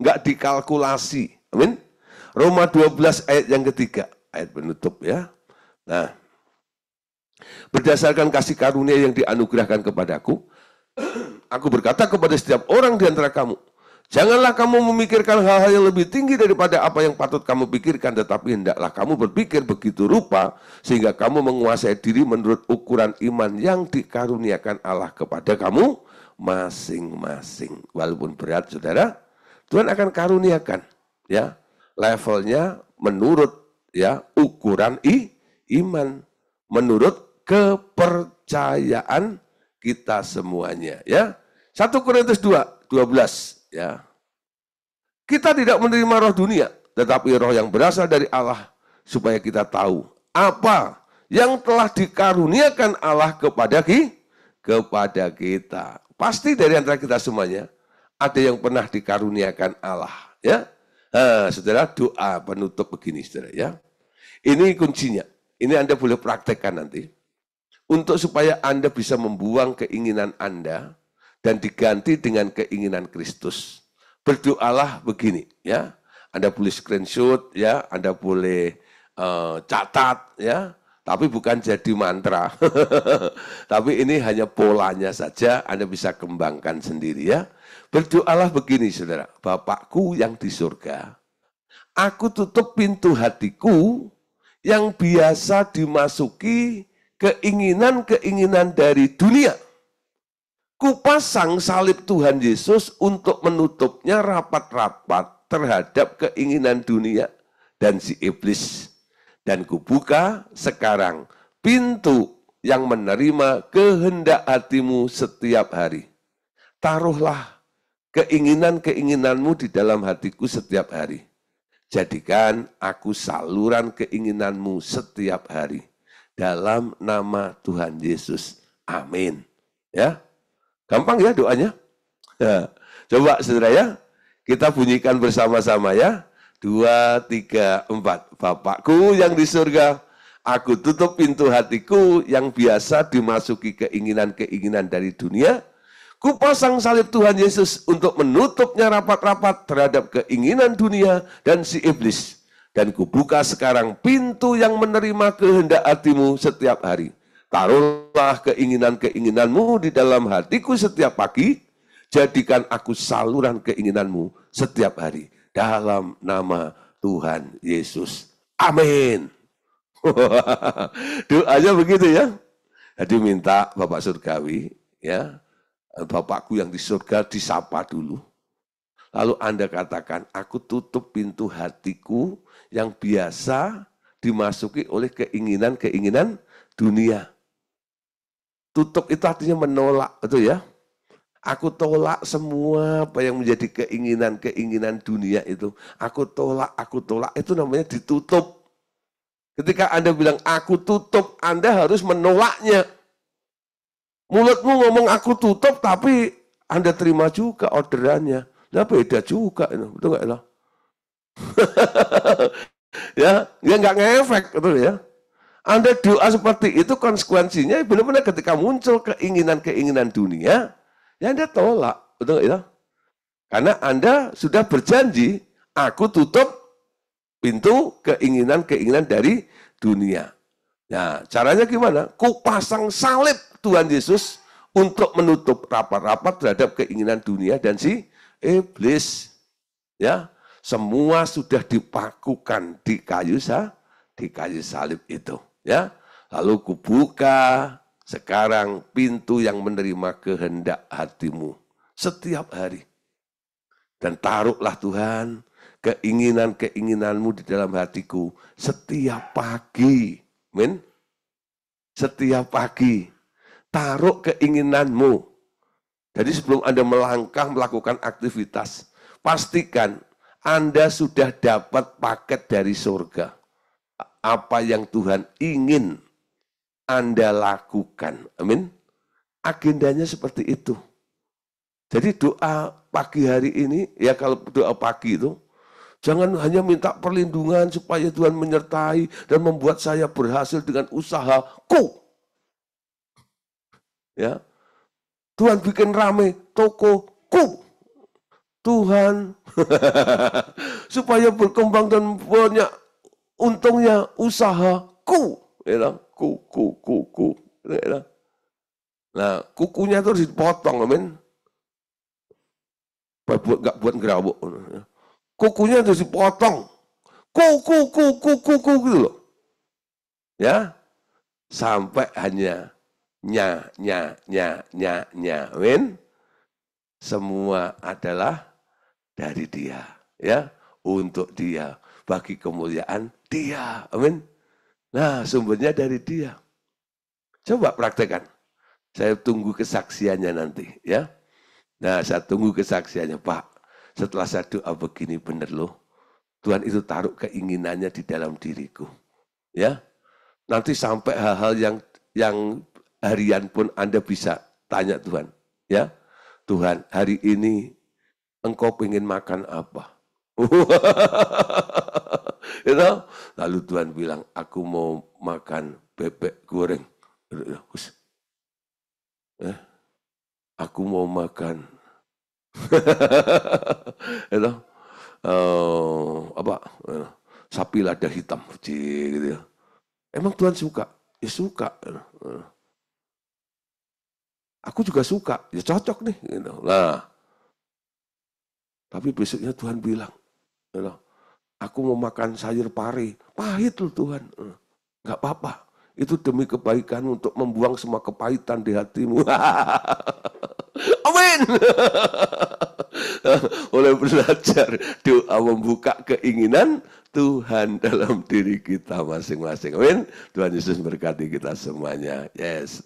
nggak dikalkulasi Amin Roma 12 ayat yang ketiga, ayat penutup ya. Nah, berdasarkan kasih karunia yang dianugerahkan kepadaku, aku berkata kepada setiap orang di antara kamu, janganlah kamu memikirkan hal-hal yang lebih tinggi daripada apa yang patut kamu pikirkan, tetapi hendaklah kamu berpikir begitu rupa sehingga kamu menguasai diri menurut ukuran iman yang dikaruniakan Allah kepada kamu masing-masing. Walaupun berat, saudara, Tuhan akan karuniakan. Ya, levelnya menurut ya ukuran i, iman, menurut kepercayaan kita semuanya ya. 1 Korintus 2 12 ya. Kita tidak menerima roh dunia, tetapi roh yang berasal dari Allah supaya kita tahu apa yang telah dikaruniakan Allah kepada ki, kepada kita. Pasti dari antara kita semuanya ada yang pernah dikaruniakan Allah, ya. Eh, saudara, doa penutup begini, saudara ya. Ini kuncinya. Ini Anda boleh praktekkan nanti. Untuk supaya Anda bisa membuang keinginan Anda dan diganti dengan keinginan Kristus. Berdoalah begini, ya. Anda boleh screenshot, ya. Anda boleh uh, catat, ya. Tapi bukan jadi mantra. Tapi ini hanya polanya saja, Anda bisa kembangkan sendiri, ya. Berdoalah begini saudara, Bapakku yang di surga, aku tutup pintu hatiku yang biasa dimasuki keinginan-keinginan dari dunia. Kupasang salib Tuhan Yesus untuk menutupnya rapat-rapat terhadap keinginan dunia dan si iblis. Dan kubuka sekarang pintu yang menerima kehendak hatimu setiap hari. Taruhlah keinginan-keinginanmu di dalam hatiku setiap hari. Jadikan aku saluran keinginanmu setiap hari. Dalam nama Tuhan Yesus. Amin. Ya, Gampang ya doanya. Ya. Coba saudara ya, kita bunyikan bersama-sama ya. Dua, tiga, empat. Bapakku yang di surga, aku tutup pintu hatiku yang biasa dimasuki keinginan-keinginan dari dunia, Kupasang salib Tuhan Yesus untuk menutupnya rapat-rapat terhadap keinginan dunia dan si iblis. Dan kubuka sekarang pintu yang menerima kehendak hatimu setiap hari. Taruhlah keinginan-keinginanmu di dalam hatiku setiap pagi. Jadikan aku saluran keinginanmu setiap hari. Dalam nama Tuhan Yesus. Amin. Doanya begitu ya. Jadi minta Bapak Surgawi ya Eh, bapakku yang di surga disapa dulu. Lalu Anda katakan, aku tutup pintu hatiku yang biasa dimasuki oleh keinginan-keinginan dunia. Tutup itu artinya menolak, betul ya? Aku tolak semua apa yang menjadi keinginan-keinginan dunia itu. Aku tolak, aku tolak. Itu namanya ditutup. Ketika Anda bilang, aku tutup, Anda harus menolaknya. Mulutmu ngomong aku tutup tapi Anda terima juga orderannya. Nah beda juga, ini betul nggak lah? ya, ya nggak ngefek, betul ya. Anda doa seperti itu konsekuensinya benar-benar ketika muncul keinginan-keinginan dunia, ya Anda tolak, betul enggak ya? Karena Anda sudah berjanji, aku tutup pintu keinginan-keinginan dari dunia. Nah, caranya gimana? Ku pasang salib Tuhan Yesus untuk menutup rapat-rapat terhadap keinginan dunia dan si iblis. Ya, semua sudah dipakukan di kayu sa, di kayu salib itu, ya. Lalu kubuka sekarang pintu yang menerima kehendak hatimu setiap hari. Dan taruhlah Tuhan keinginan-keinginanmu di dalam hatiku setiap pagi. Min? Setiap pagi Taruh keinginanmu. Jadi sebelum Anda melangkah melakukan aktivitas, pastikan Anda sudah dapat paket dari surga. Apa yang Tuhan ingin Anda lakukan. Amin. Agendanya seperti itu. Jadi doa pagi hari ini, ya kalau doa pagi itu, Jangan hanya minta perlindungan supaya Tuhan menyertai dan membuat saya berhasil dengan usahaku. Ya. Tuhan bikin rame toko ku Tuhan supaya berkembang dan banyak untungnya usaha ku Ya, kan? ku ku ku ku. Ya, kan? Nah, kukunya terus dipotong, amin. Buat gak buat gerabok ya. Kukunya terus dipotong. ku ku ku gitu loh. Ya. Sampai hanya nya, nya, nya, nya, nya, win. Semua adalah dari dia. ya Untuk dia. Bagi kemuliaan dia. Amin. Nah, sumbernya dari dia. Coba praktekkan. Saya tunggu kesaksiannya nanti, ya. Nah, saya tunggu kesaksiannya, Pak. Setelah saya doa begini benar loh. Tuhan itu taruh keinginannya di dalam diriku. Ya. Nanti sampai hal-hal yang yang harian pun Anda bisa tanya Tuhan. Ya, Tuhan hari ini engkau pengen makan apa? you know? Lalu Tuhan bilang, aku mau makan bebek goreng. Eh, aku mau makan. you know? uh, apa? You Sapi lada hitam. gitu ya. Emang Tuhan suka? Ya suka. You know? Aku juga suka, ya cocok nih. know. Gitu. Nah, tapi besoknya Tuhan bilang, know, aku mau makan sayur pari, pahit loh Tuhan. Hmm. Gak apa-apa, itu demi kebaikan untuk membuang semua kepahitan di hatimu. Amin. Oleh belajar doa membuka keinginan Tuhan dalam diri kita masing-masing. Amin. Tuhan Yesus berkati kita semuanya. Yes.